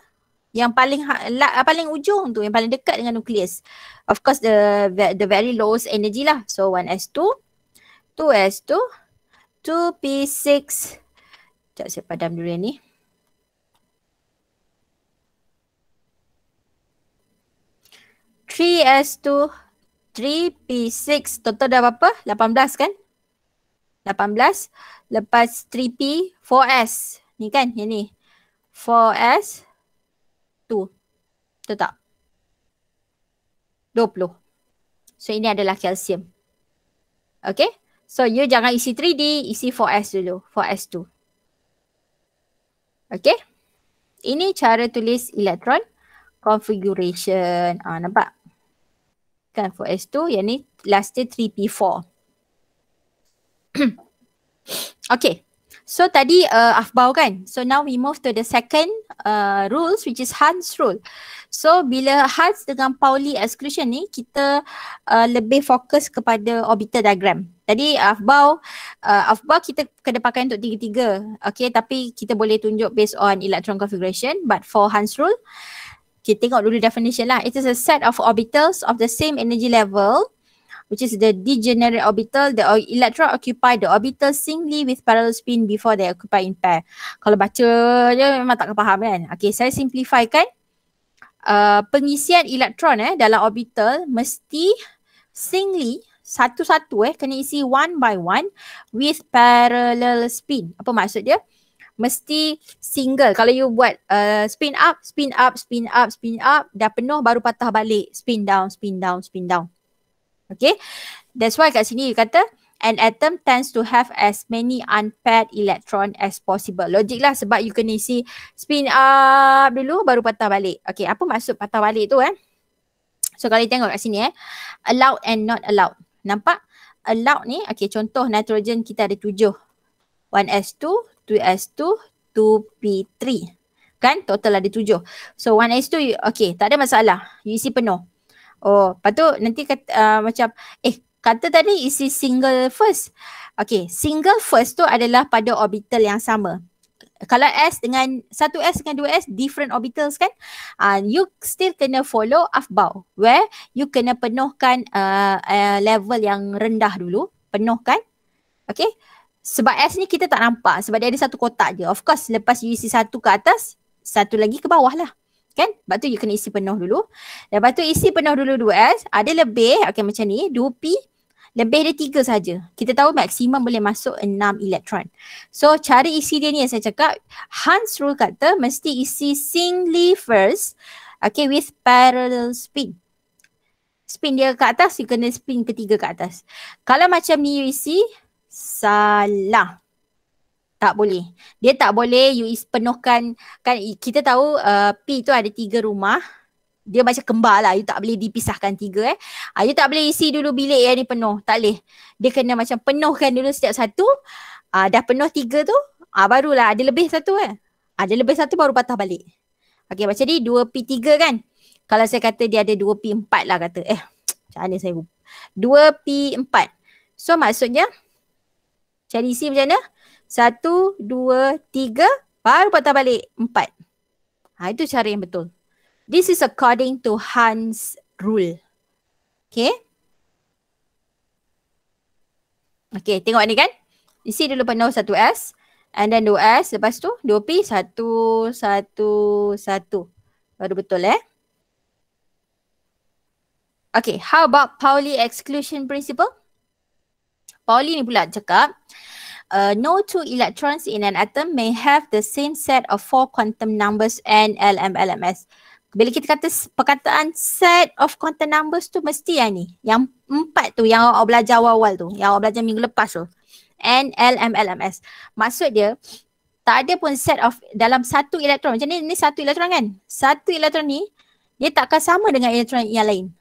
yang paling ha- paling ujung tu, yang paling dekat dengan nukleus. Of course, the the very lowest energy lah. So, 1s2, 2s2, 2p6. Sekejap, saya padam dulu ni. 3s2 3p6 total dah berapa 18 kan 18 lepas 3p 4s ni kan yang ni 4s 2 tu tak 20 so ini adalah kalsium Okay so you jangan isi 3d isi 4s dulu 4s2 Okay ini cara tulis elektron configuration ah nampak kan for S2 yang ni last year 3P4. okay. So tadi uh, afbau kan. So now we move to the second uh, rules which is Hans rule. So bila Hans dengan Pauli exclusion ni kita uh, lebih fokus kepada orbital diagram. Tadi afbau uh, afbau kita kena pakai untuk tiga-tiga. Okay tapi kita boleh tunjuk based on electron configuration but for Hans rule Okay, tengok dulu definition lah. It is a set of orbitals of the same energy level which is the degenerate orbital. The electron occupy the orbital singly with parallel spin before they occupy in pair. Kalau baca je memang tak faham kan. Okay, saya simplify kan. Uh, pengisian elektron eh dalam orbital mesti singly satu-satu eh kena isi one by one with parallel spin. Apa maksud dia? mesti single. Kalau you buat uh, spin up, spin up, spin up, spin up, dah penuh baru patah balik. Spin down, spin down, spin down. Okay. That's why kat sini you kata an atom tends to have as many unpaired electron as possible. Logik lah sebab you kena isi spin up dulu baru patah balik. Okay apa maksud patah balik tu eh? So kalau tengok kat sini eh. Allowed and not allowed. Nampak? Allowed ni, okay contoh nitrogen kita ada tujuh. 1s2, 2s2 2p3 kan total ada tujuh. So 1s2 okay tak ada masalah you isi penuh. Oh lepas tu nanti kata, uh, macam eh kata tadi isi single first. Okay single first tu adalah pada orbital yang sama. Kalau s dengan 1s dengan 2s different orbitals kan uh, you still kena follow afbau where you kena penuhkan uh, uh, level yang rendah dulu penuhkan okay sebab S ni kita tak nampak sebab dia ada satu kotak je. Of course lepas you isi satu ke atas, satu lagi ke bawah lah. Kan? Lepas tu you kena isi penuh dulu. Lepas tu isi penuh dulu 2S. Ada lebih, okay macam ni, 2P. Lebih dia tiga saja. Kita tahu maksimum boleh masuk enam elektron. So cara isi dia ni yang saya cakap, Hans rule kata mesti isi singly first, okay with parallel spin. Spin dia ke atas, you kena spin ketiga ke atas. Kalau macam ni you isi, Salah. Tak boleh. Dia tak boleh you is penuhkan. Kan kita tahu uh, P tu ada tiga rumah. Dia macam kembar lah. You tak boleh dipisahkan tiga eh. Uh, you tak boleh isi dulu bilik yang ni penuh. Tak boleh. Dia kena macam penuhkan dulu setiap satu. Uh, dah penuh tiga tu. Uh, barulah ada lebih satu Eh. Ada lebih satu baru patah balik. Okay macam ni dua p tiga kan. Kalau saya kata dia ada dua p empat lah kata. Eh macam mana saya dua p empat So maksudnya Cari isi macam mana? Satu, dua, tiga, baru patah balik. Empat. Ha, itu cara yang betul. This is according to Hans rule. Okay. Okay, tengok ni kan. Isi dulu penuh satu S. And then dua S. Lepas tu dua P. Satu, satu, satu. Baru betul eh. Okay, how about Pauli exclusion principle? Pauli ni pula cakap uh, no two electrons in an atom may have the same set of four quantum numbers n, l, l, m, m, s. Bila kita kata perkataan set of quantum numbers tu mesti yang ni. Yang empat tu yang awak belajar awal-awal tu. Yang awak belajar minggu lepas tu. n, l, l, m, m, s. Maksud dia tak ada pun set of dalam satu elektron. Macam ni, ni satu elektron kan? Satu elektron ni dia takkan sama dengan elektron yang lain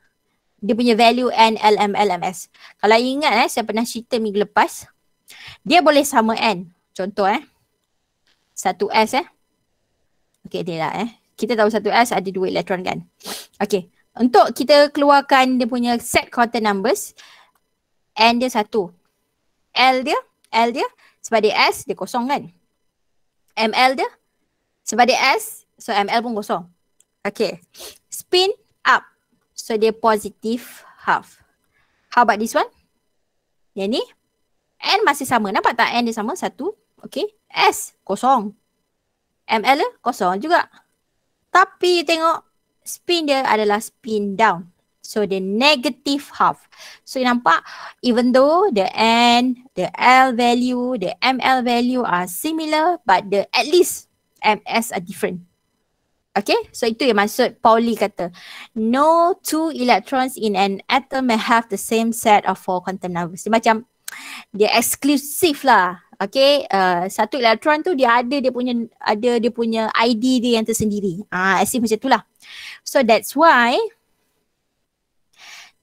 dia punya value N, L, M, L, M, S. Kalau ingat eh, saya pernah cerita minggu lepas. Dia boleh sama N. Contoh eh. Satu S eh. Okay, dia lah eh. Kita tahu satu S ada dua elektron kan. Okay. Untuk kita keluarkan dia punya set quarter numbers. N dia satu. L dia, L dia. Sebab dia S, dia kosong kan. ML dia. Sebab dia S, so ML pun kosong. Okay. Spin up. So dia positive half. How about this one? Yang ni? N masih sama. Nampak tak N dia sama? Satu. Okay. S kosong. ML kosong juga. Tapi you tengok spin dia adalah spin down. So the negative half. So you nampak even though the N, the L value, the ML value are similar but the at least MS are different. Okay, so itu yang maksud Pauli kata. No two electrons in an atom may have the same set of four quantum numbers. Dia macam dia eksklusif lah. Okay, uh, satu elektron tu dia ada dia punya ada dia punya ID dia yang tersendiri. Ah, uh, asyik macam lah. So that's why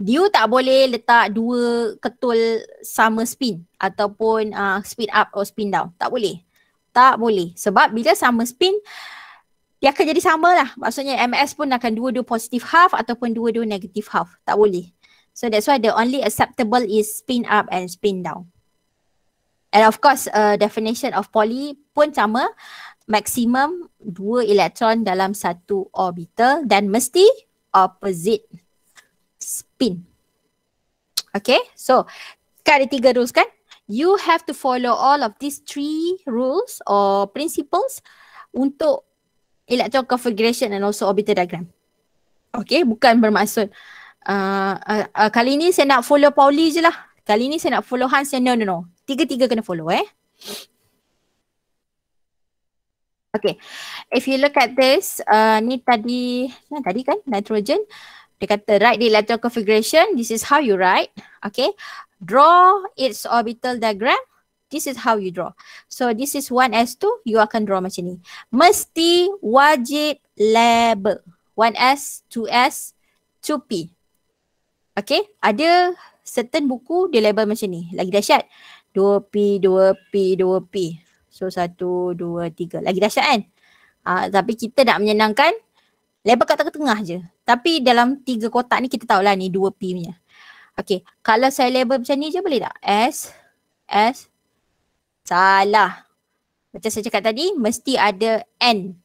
dia tak boleh letak dua ketul sama spin ataupun uh, speed up atau spin down. Tak boleh. Tak boleh. Sebab bila sama spin, dia akan jadi sama lah. Maksudnya MS pun akan dua-dua positive half ataupun dua-dua negative half. Tak boleh. So that's why the only acceptable is spin up and spin down. And of course uh, definition of poly pun sama. Maximum dua elektron dalam satu orbital dan mesti opposite spin. Okay so kan ada tiga rules kan? You have to follow all of these three rules or principles untuk electron configuration and also orbital diagram. Okay, bukan bermaksud uh, uh, uh, kali ni saya nak follow Pauli je lah. Kali ni saya nak follow Hans. yang No, no, no. Tiga-tiga kena follow eh. Okay, if you look at this, uh, ni tadi, nah, ya, tadi kan nitrogen. Dia kata write the electron configuration. This is how you write. Okay, draw its orbital diagram. This is how you draw. So this is 1S2, you akan draw macam ni. Mesti wajib label. 1S, 2S, 2P. Okay, ada certain buku dia label macam ni. Lagi dahsyat. 2P, 2P, 2P. So 1, 2, 3. Lagi dahsyat kan? Uh, tapi kita nak menyenangkan label kat tengah-tengah je. Tapi dalam tiga kotak ni kita tahulah ni 2P punya. Okay, kalau saya label macam ni je boleh tak? S, S, Salah. Macam saya cakap tadi, mesti ada N.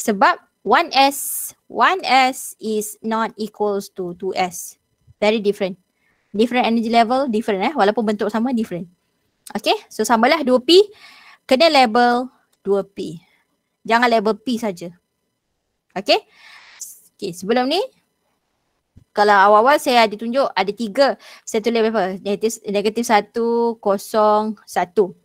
Sebab 1S, 1S is not equals to 2S. Very different. Different energy level, different eh. Walaupun bentuk sama, different. Okay, so samalah 2P. Kena label 2P. Jangan label P saja. Okay. Okay, sebelum ni. Kalau awal-awal saya ada tunjuk ada tiga. Saya level. berapa? negatif satu, kosong, satu.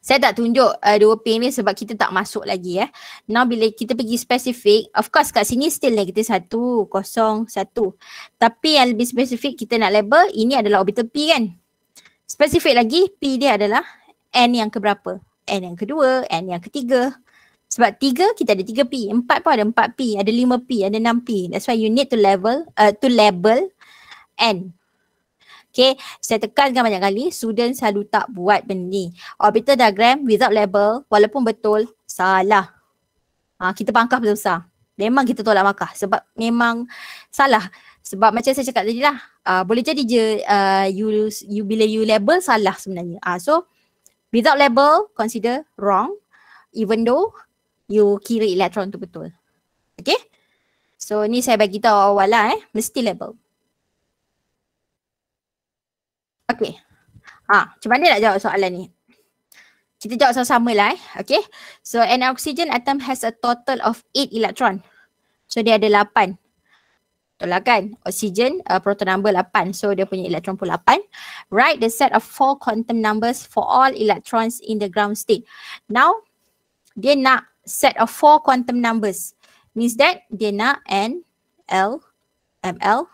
Saya tak tunjuk uh, dua pin ni sebab kita tak masuk lagi eh. Now bila kita pergi spesifik, of course kat sini still lagi kita satu, kosong, satu. Tapi yang lebih spesifik kita nak label ini adalah orbital P kan. Spesifik lagi P dia adalah N yang keberapa? N yang kedua, N yang ketiga. Sebab tiga kita ada tiga P, empat pun ada empat P, ada lima P, ada enam P. That's why you need to level, uh, to label N. Okay, saya tekankan banyak kali student selalu tak buat benda ni. Orbital diagram without label walaupun betul salah. Ha, kita pangkah besar-besar. Memang kita tolak markah sebab memang salah. Sebab macam saya cakap tadi lah, uh, boleh jadi je uh, you, you, bila you label salah sebenarnya. Uh, so without label consider wrong even though you kira elektron tu betul. Okay? So ni saya bagi tahu awal lah eh, mesti label. Okey. Ha, macam mana nak jawab soalan ni? Kita jawab sama-sama lah eh. Okay. So an oxygen atom has a total of 8 electron. So dia ada 8. Betul lah kan? Oxygen uh, proton number 8. So dia punya electron pun 8. Write the set of four quantum numbers for all electrons in the ground state. Now dia nak set of four quantum numbers. Means that dia nak N, L, ML,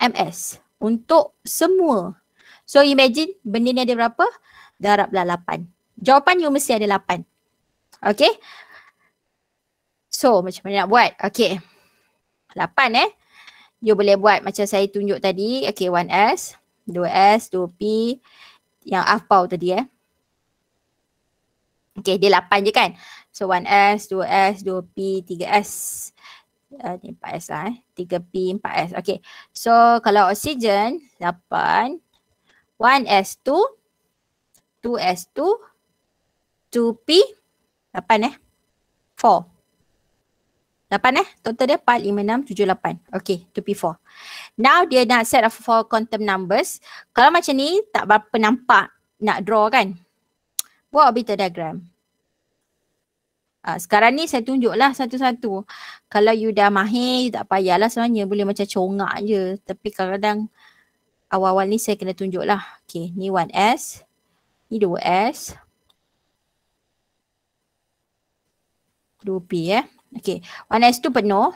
MS untuk semua. So imagine benda ni ada berapa? Daraplah lapan. Jawapan you mesti ada lapan, Okay. So macam mana nak buat? Okay. lapan eh. You boleh buat macam saya tunjuk tadi. Okay one s dua s dua p Yang afpau tadi eh. Okay dia lapan je kan. So one s dua s dua p tiga s uh, eh, 4S lah eh. 3P, 4S. Okay. So kalau oksigen 8, 1S2, 2S2, 2P, 8 eh. 4. 8 eh. Total dia 4, 5, 6, 7, 8. Okay. 2P4. Now dia nak set of 4 quantum numbers. Kalau macam ni tak berapa nampak nak draw kan. Buat orbital diagram. Ah, sekarang ni saya tunjuklah satu-satu. Kalau you dah mahir, you tak payahlah sebenarnya. Boleh macam congak je. Tapi kadang-kadang awal-awal ni saya kena tunjuklah. Okay, ni 1S. Ni 2S. 2P eh. Okay, 1S tu penuh.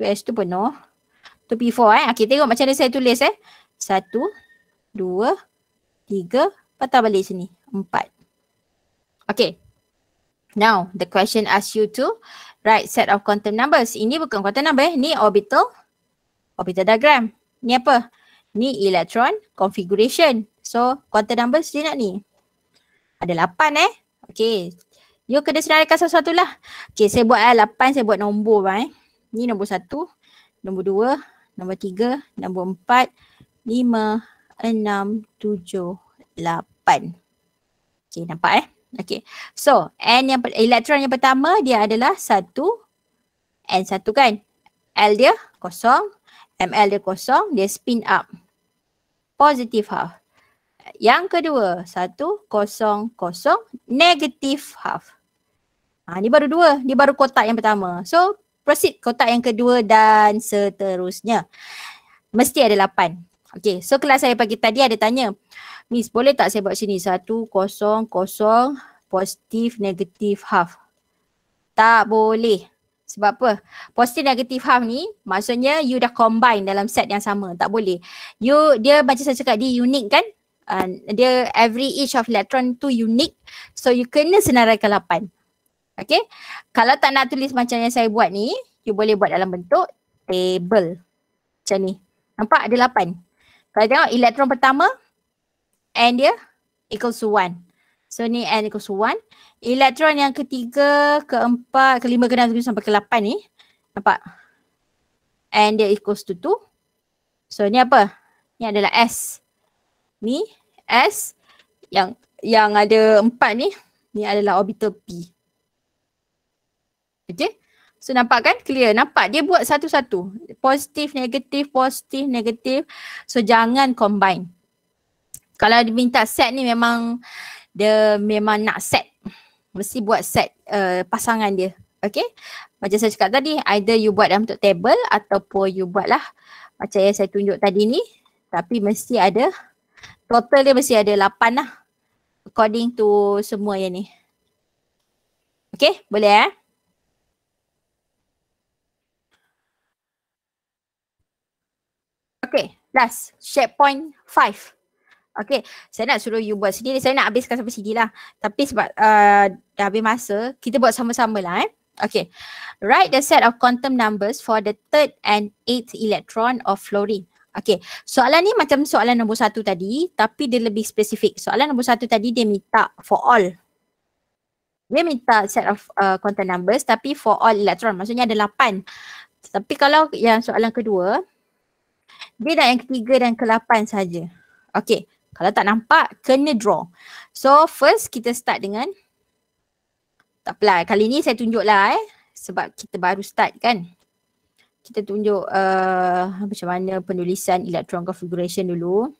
2S tu penuh. 2P4 eh. Okay, tengok macam mana saya tulis eh. 1, 2, 3, patah balik sini. 4. Okay, Now, the question asks you to write set of quantum numbers. Ini bukan quantum number eh. Ni orbital, orbital diagram. Ni apa? Ni electron configuration. So, quantum numbers dia nak ni. Ada lapan eh. Okay. You kena senaraikan sesuatu lah. Okay, saya buat eh. 8 saya buat nombor lah eh. Ni nombor satu, nombor dua, nombor tiga, nombor empat, lima, enam, tujuh, lapan. Okay, nampak eh. Okay. So N yang elektron yang pertama dia adalah satu N satu kan. L dia kosong. ML dia kosong. Dia spin up. positif half. Yang kedua satu kosong kosong negative half. Ha, ni baru dua. Ni baru kotak yang pertama. So proceed kotak yang kedua dan seterusnya. Mesti ada lapan. Okay. So kelas saya pagi tadi ada tanya. Miss boleh tak saya buat sini satu kosong kosong positif negatif half. Tak boleh. Sebab apa? Positif negatif half ni maksudnya you dah combine dalam set yang sama. Tak boleh. You dia macam saya cakap dia unik kan? Uh, dia every each of electron tu unique. So you kena senaraikan lapan. Okay. Kalau tak nak tulis macam yang saya buat ni, you boleh buat dalam bentuk table. Macam ni. Nampak ada lapan. Kalau tengok elektron pertama, n dia equals to one, So ni n equals to one. Elektron yang ketiga, keempat, kelima, keenam, ketujuh sampai ke lapan ni. Nampak? n dia equals to two, So ni apa? Ni adalah s. Ni s yang yang ada empat ni. Ni adalah orbital p. Okay. So nampak kan? Clear. Nampak? Dia buat satu-satu. Positif, negatif, positif, negatif. So jangan combine kalau dia minta set ni memang dia memang nak set mesti buat set uh, pasangan dia okay? macam saya cakap tadi either you buat dalam bentuk table ataupun you buatlah macam yang saya tunjuk tadi ni tapi mesti ada total dia mesti ada 8 lah according to semua yang ni okay? boleh eh okey last checkpoint five. Okay, saya nak suruh you buat sendiri. Saya nak habiskan sampai sini lah. Tapi sebab uh, dah habis masa, kita buat sama-sama lah eh. Okay, write the set of quantum numbers for the third and eighth electron of fluorine. Okay, soalan ni macam soalan nombor satu tadi tapi dia lebih spesifik. Soalan nombor satu tadi dia minta for all. Dia minta set of uh, quantum numbers tapi for all electron. Maksudnya ada lapan. Tapi kalau yang soalan kedua, dia nak yang ketiga dan kelapan saja. Okay. Kalau tak nampak, kena draw. So first kita start dengan tak apalah. Kali ni saya tunjuklah eh. Sebab kita baru start kan. Kita tunjuk uh, macam mana penulisan electron configuration dulu.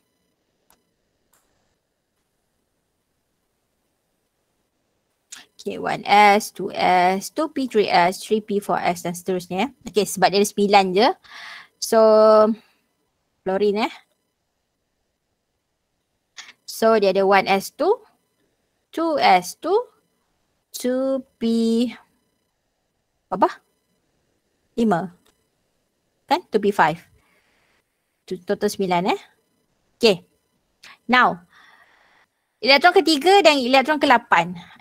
K1S, 2S, 2P3S, 3P4S dan seterusnya. Eh. Okay sebab dia ada 9 je. So, Florin eh. So dia ada 1s2, 2s2, 2p, apa? 5. Kan? 2p5. Total 9 eh. Okay. Now, elektron ketiga dan elektron ke-8.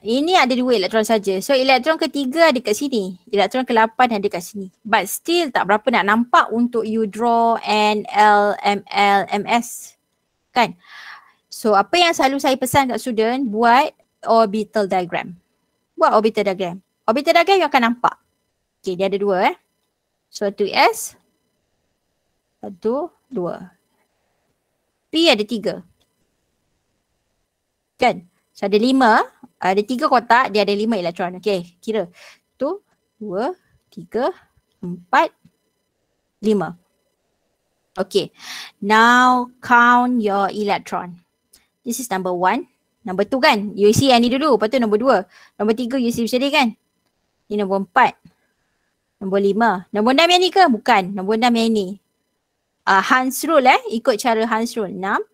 Ini ada dua elektron saja. So elektron ketiga ada kat sini. Elektron ke-8 ada kat sini. But still tak berapa nak nampak untuk you draw N, L, M, L, M, S. Kan? So apa yang selalu saya pesan kat student buat orbital diagram. Buat orbital diagram. Orbital diagram yang akan nampak. Okay dia ada dua eh. So satu S. Satu, dua. P ada tiga. Kan? So ada lima. Ada tiga kotak dia ada lima elektron. Okay kira. Satu, dua, tiga, empat, lima. Okay. Now count your electron. This is number one. Number two kan? You see yang ni dulu. Lepas tu number dua. Number tiga you see macam ni kan? Ni number empat. number lima. number enam yang ni ke? Bukan. Number enam yang ni. Uh, Hans rule eh. Ikut cara Hans rule. Enam,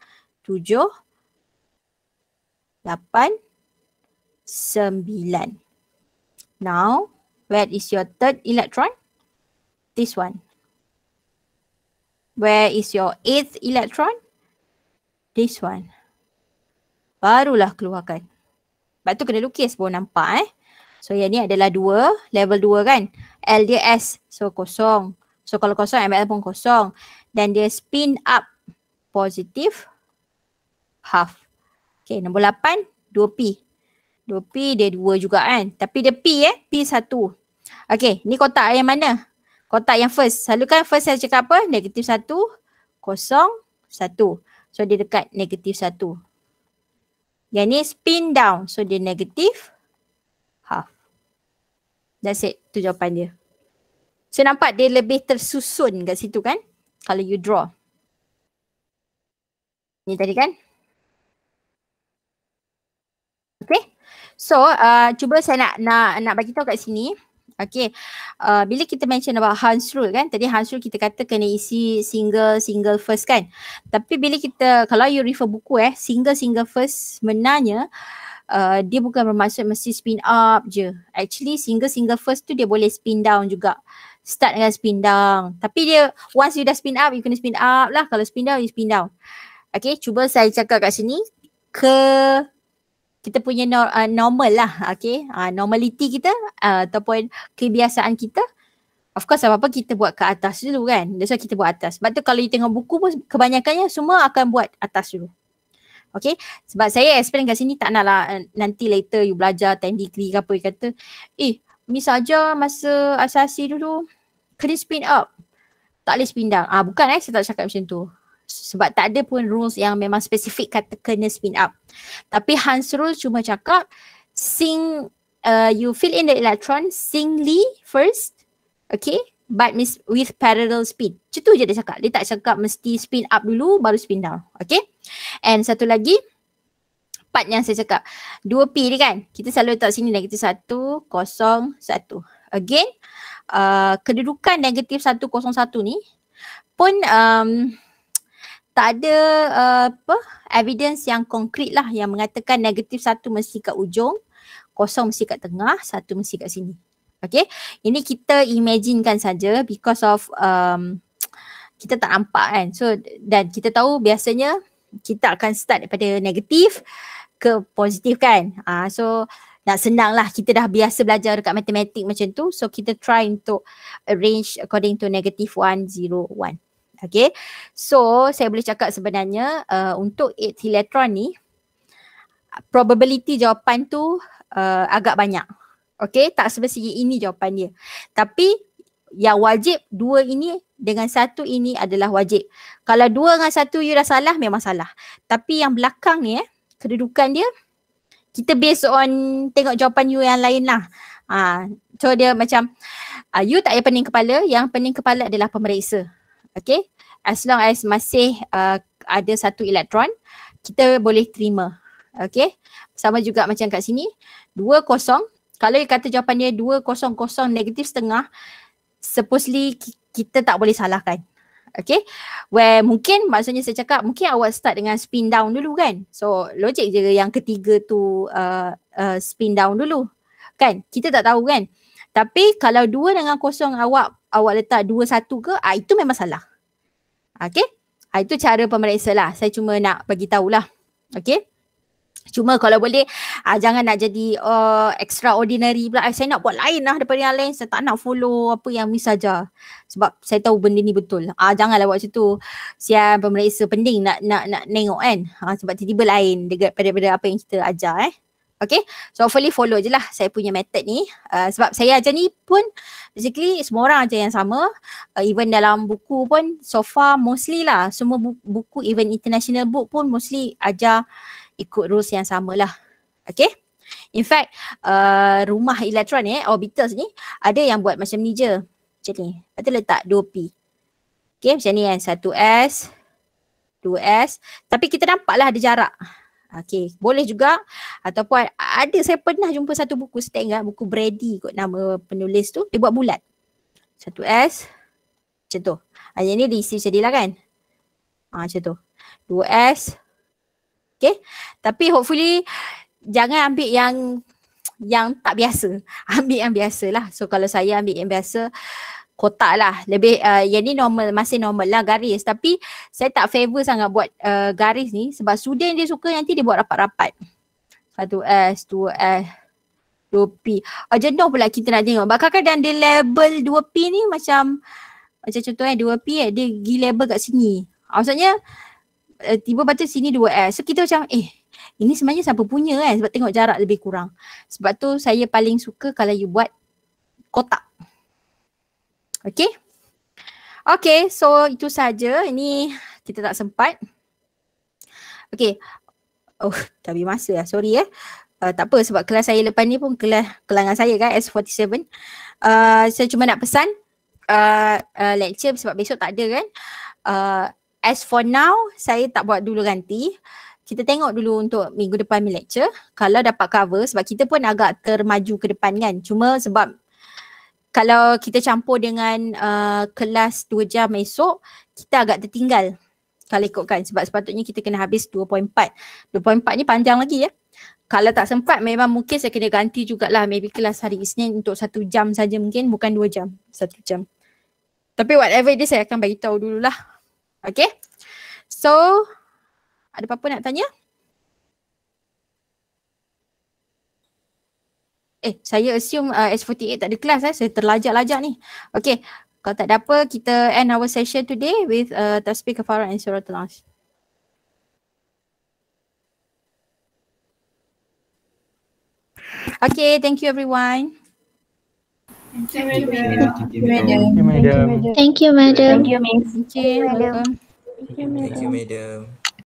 tujuh, lapan, sembilan. Now, where is your third electron? This one. Where is your eighth electron? This one barulah keluarkan. Sebab tu kena lukis baru nampak eh. So yang ni adalah dua level dua kan. L dia S, so kosong. So kalau kosong, ML pun kosong. Dan dia spin up positif half. Okay, nombor lapan dua p dua p dia dua juga kan. Tapi dia P eh, P satu. Okay, ni kotak yang mana? Kotak yang first. Selalu kan first saya cakap apa? Negatif satu kosong, satu. So dia dekat negatif satu. Yang ni spin down. So dia negatif half. That's it. Tu jawapan dia. So nampak dia lebih tersusun kat situ kan? Kalau you draw. Ni tadi kan? Okay. So uh, cuba saya nak nak nak bagi tahu kat sini. Okay. Uh, bila kita mention about Hans rule kan, tadi Hans rule kita kata kena isi single single first kan. Tapi bila kita kalau you refer buku eh, single single first menanya Uh, dia bukan bermaksud mesti spin up je. Actually single single first tu dia boleh spin down juga. Start dengan spin down. Tapi dia once you dah spin up, you kena spin up lah. Kalau spin down, you spin down. Okay, cuba saya cakap kat sini. Ke kita punya no, uh, normal lah okay uh, normality kita uh, ataupun kebiasaan kita of course apa-apa kita buat ke atas dulu kan that's why kita buat atas sebab tu kalau you tengok buku pun kebanyakannya semua akan buat atas dulu okay sebab saya explain kat sini tak nak lah uh, nanti later you belajar 10 degree ke apa you kata eh miss saja masa asasi dulu kena spin up tak boleh spin down ah bukan eh saya tak cakap macam tu sebab tak ada pun rules yang memang spesifik kata kena spin up. Tapi Hans rule cuma cakap sing uh, you fill in the electron singly first. Okay. But mis- with parallel speed. Macam tu je dia cakap. Dia tak cakap mesti spin up dulu baru spin down. Okay. And satu lagi part yang saya cakap. 2P ni kan. Kita selalu letak sini negatif 1, kosong 1. Again, uh, kedudukan negatif 1, kosong 1 ni pun um, tak ada uh, apa evidence yang konkret lah yang mengatakan negatif satu mesti kat ujung, kosong mesti kat tengah, satu mesti kat sini. Okay, ini kita imaginekan saja because of um, kita tak nampak kan. So dan kita tahu biasanya kita akan start daripada negatif ke positif kan. Uh, so nak senang lah kita dah biasa belajar dekat matematik macam tu. So kita try untuk arrange according to negative one, zero, one. Okay. So saya boleh cakap sebenarnya uh, untuk 8 elektron ni probability jawapan tu uh, agak banyak. Okay. Tak sebesar ini jawapan dia. Tapi yang wajib dua ini dengan satu ini adalah wajib. Kalau dua dengan satu you dah salah memang salah. Tapi yang belakang ni eh kedudukan dia kita based on tengok jawapan you yang lain lah. Ha, so dia macam uh, you tak payah pening kepala yang pening kepala adalah pemeriksa. Okay as long as masih uh, ada satu elektron kita boleh terima okey sama juga macam kat sini 2 kosong kalau dia kata jawapan dia 2 kosong kosong negatif setengah supposedly kita tak boleh salahkan okey where mungkin maksudnya saya cakap mungkin awak start dengan spin down dulu kan so logik je yang ketiga tu uh, uh, spin down dulu kan kita tak tahu kan tapi kalau dua dengan kosong awak awak letak dua satu ke ah itu memang salah Okay. Ah, itu cara pemeriksa lah. Saya cuma nak bagi tahulah. Okay. Cuma kalau boleh ha, jangan nak jadi uh, extraordinary pula. Ah, saya nak buat lain lah daripada yang lain. Saya tak nak follow apa yang Miss saja. Sebab saya tahu benda ni betul. Ah ha, janganlah buat macam tu. Siap pemeriksa pending nak nak nak tengok kan. Ha, sebab tiba-tiba lain daripada, daripada apa yang kita ajar eh. Okay, so hopefully follow je lah saya punya method ni. Uh, sebab saya ajar ni pun basically semua orang ajar yang sama. Uh, even dalam buku pun so far mostly lah. Semua buku even international book pun mostly ajar ikut rules yang sama lah. Okay. In fact, uh, rumah elektron eh, orbitals ni ada yang buat macam ni je. Macam ni. Lepas letak 2P. Okay, macam ni kan. 1S, 2S. Tapi kita nampak lah ada jarak. Okay, boleh juga ataupun ada saya pernah jumpa satu buku, saya ingat buku Brady kot nama penulis tu, dia buat bulat. Satu S, macam tu. Yang ni diisi macam lah kan? Ha, macam tu. Dua S, okay. Tapi hopefully jangan ambil yang yang tak biasa. Ambil yang biasa lah. So kalau saya ambil yang biasa, kotak lah. Lebih uh, yang ni normal, masih normal lah garis. Tapi saya tak favor sangat buat uh, garis ni sebab student dia suka nanti dia buat rapat-rapat. Satu S, dua S, dua P. Uh, jenuh pula kita nak tengok. Bakal kadang dia label dua P ni macam macam contoh eh, dua P eh, dia pergi label kat sini. Ah, maksudnya uh, tiba baca sini dua S. So kita macam eh ini sebenarnya siapa punya kan sebab tengok jarak lebih kurang. Sebab tu saya paling suka kalau you buat kotak. Okay. Okay, so itu saja. Ini kita tak sempat. Okay. Oh, dah habis masa lah. Sorry ya. Eh. Uh, tak apa sebab kelas saya lepas ni pun kelas kelangan saya kan S47. Uh, saya cuma nak pesan uh, uh, lecture sebab besok tak ada kan. Uh, as for now, saya tak buat dulu ganti. Kita tengok dulu untuk minggu depan lecture. Kalau dapat cover sebab kita pun agak termaju ke depan kan. Cuma sebab kalau kita campur dengan uh, kelas 2 jam esok kita agak tertinggal kalau ikutkan sebab sepatutnya kita kena habis 2.4 2.4 ni panjang lagi ya kalau tak sempat memang mungkin saya kena ganti jugalah maybe kelas hari Isnin untuk satu jam saja mungkin bukan dua jam satu jam tapi whatever dia saya akan bagi tahu dululah okay so ada apa-apa nak tanya? Eh saya assume uh, S48 tak ada kelas eh. Saya terlajak-lajak ni. Okay. Kalau tak ada apa kita end our session today with uh, Tasbih Kefara and Surah Tanash. Okay, thank you everyone. Thank you, madam. Thank you, madam. Thank you, madam. Thank you, madam.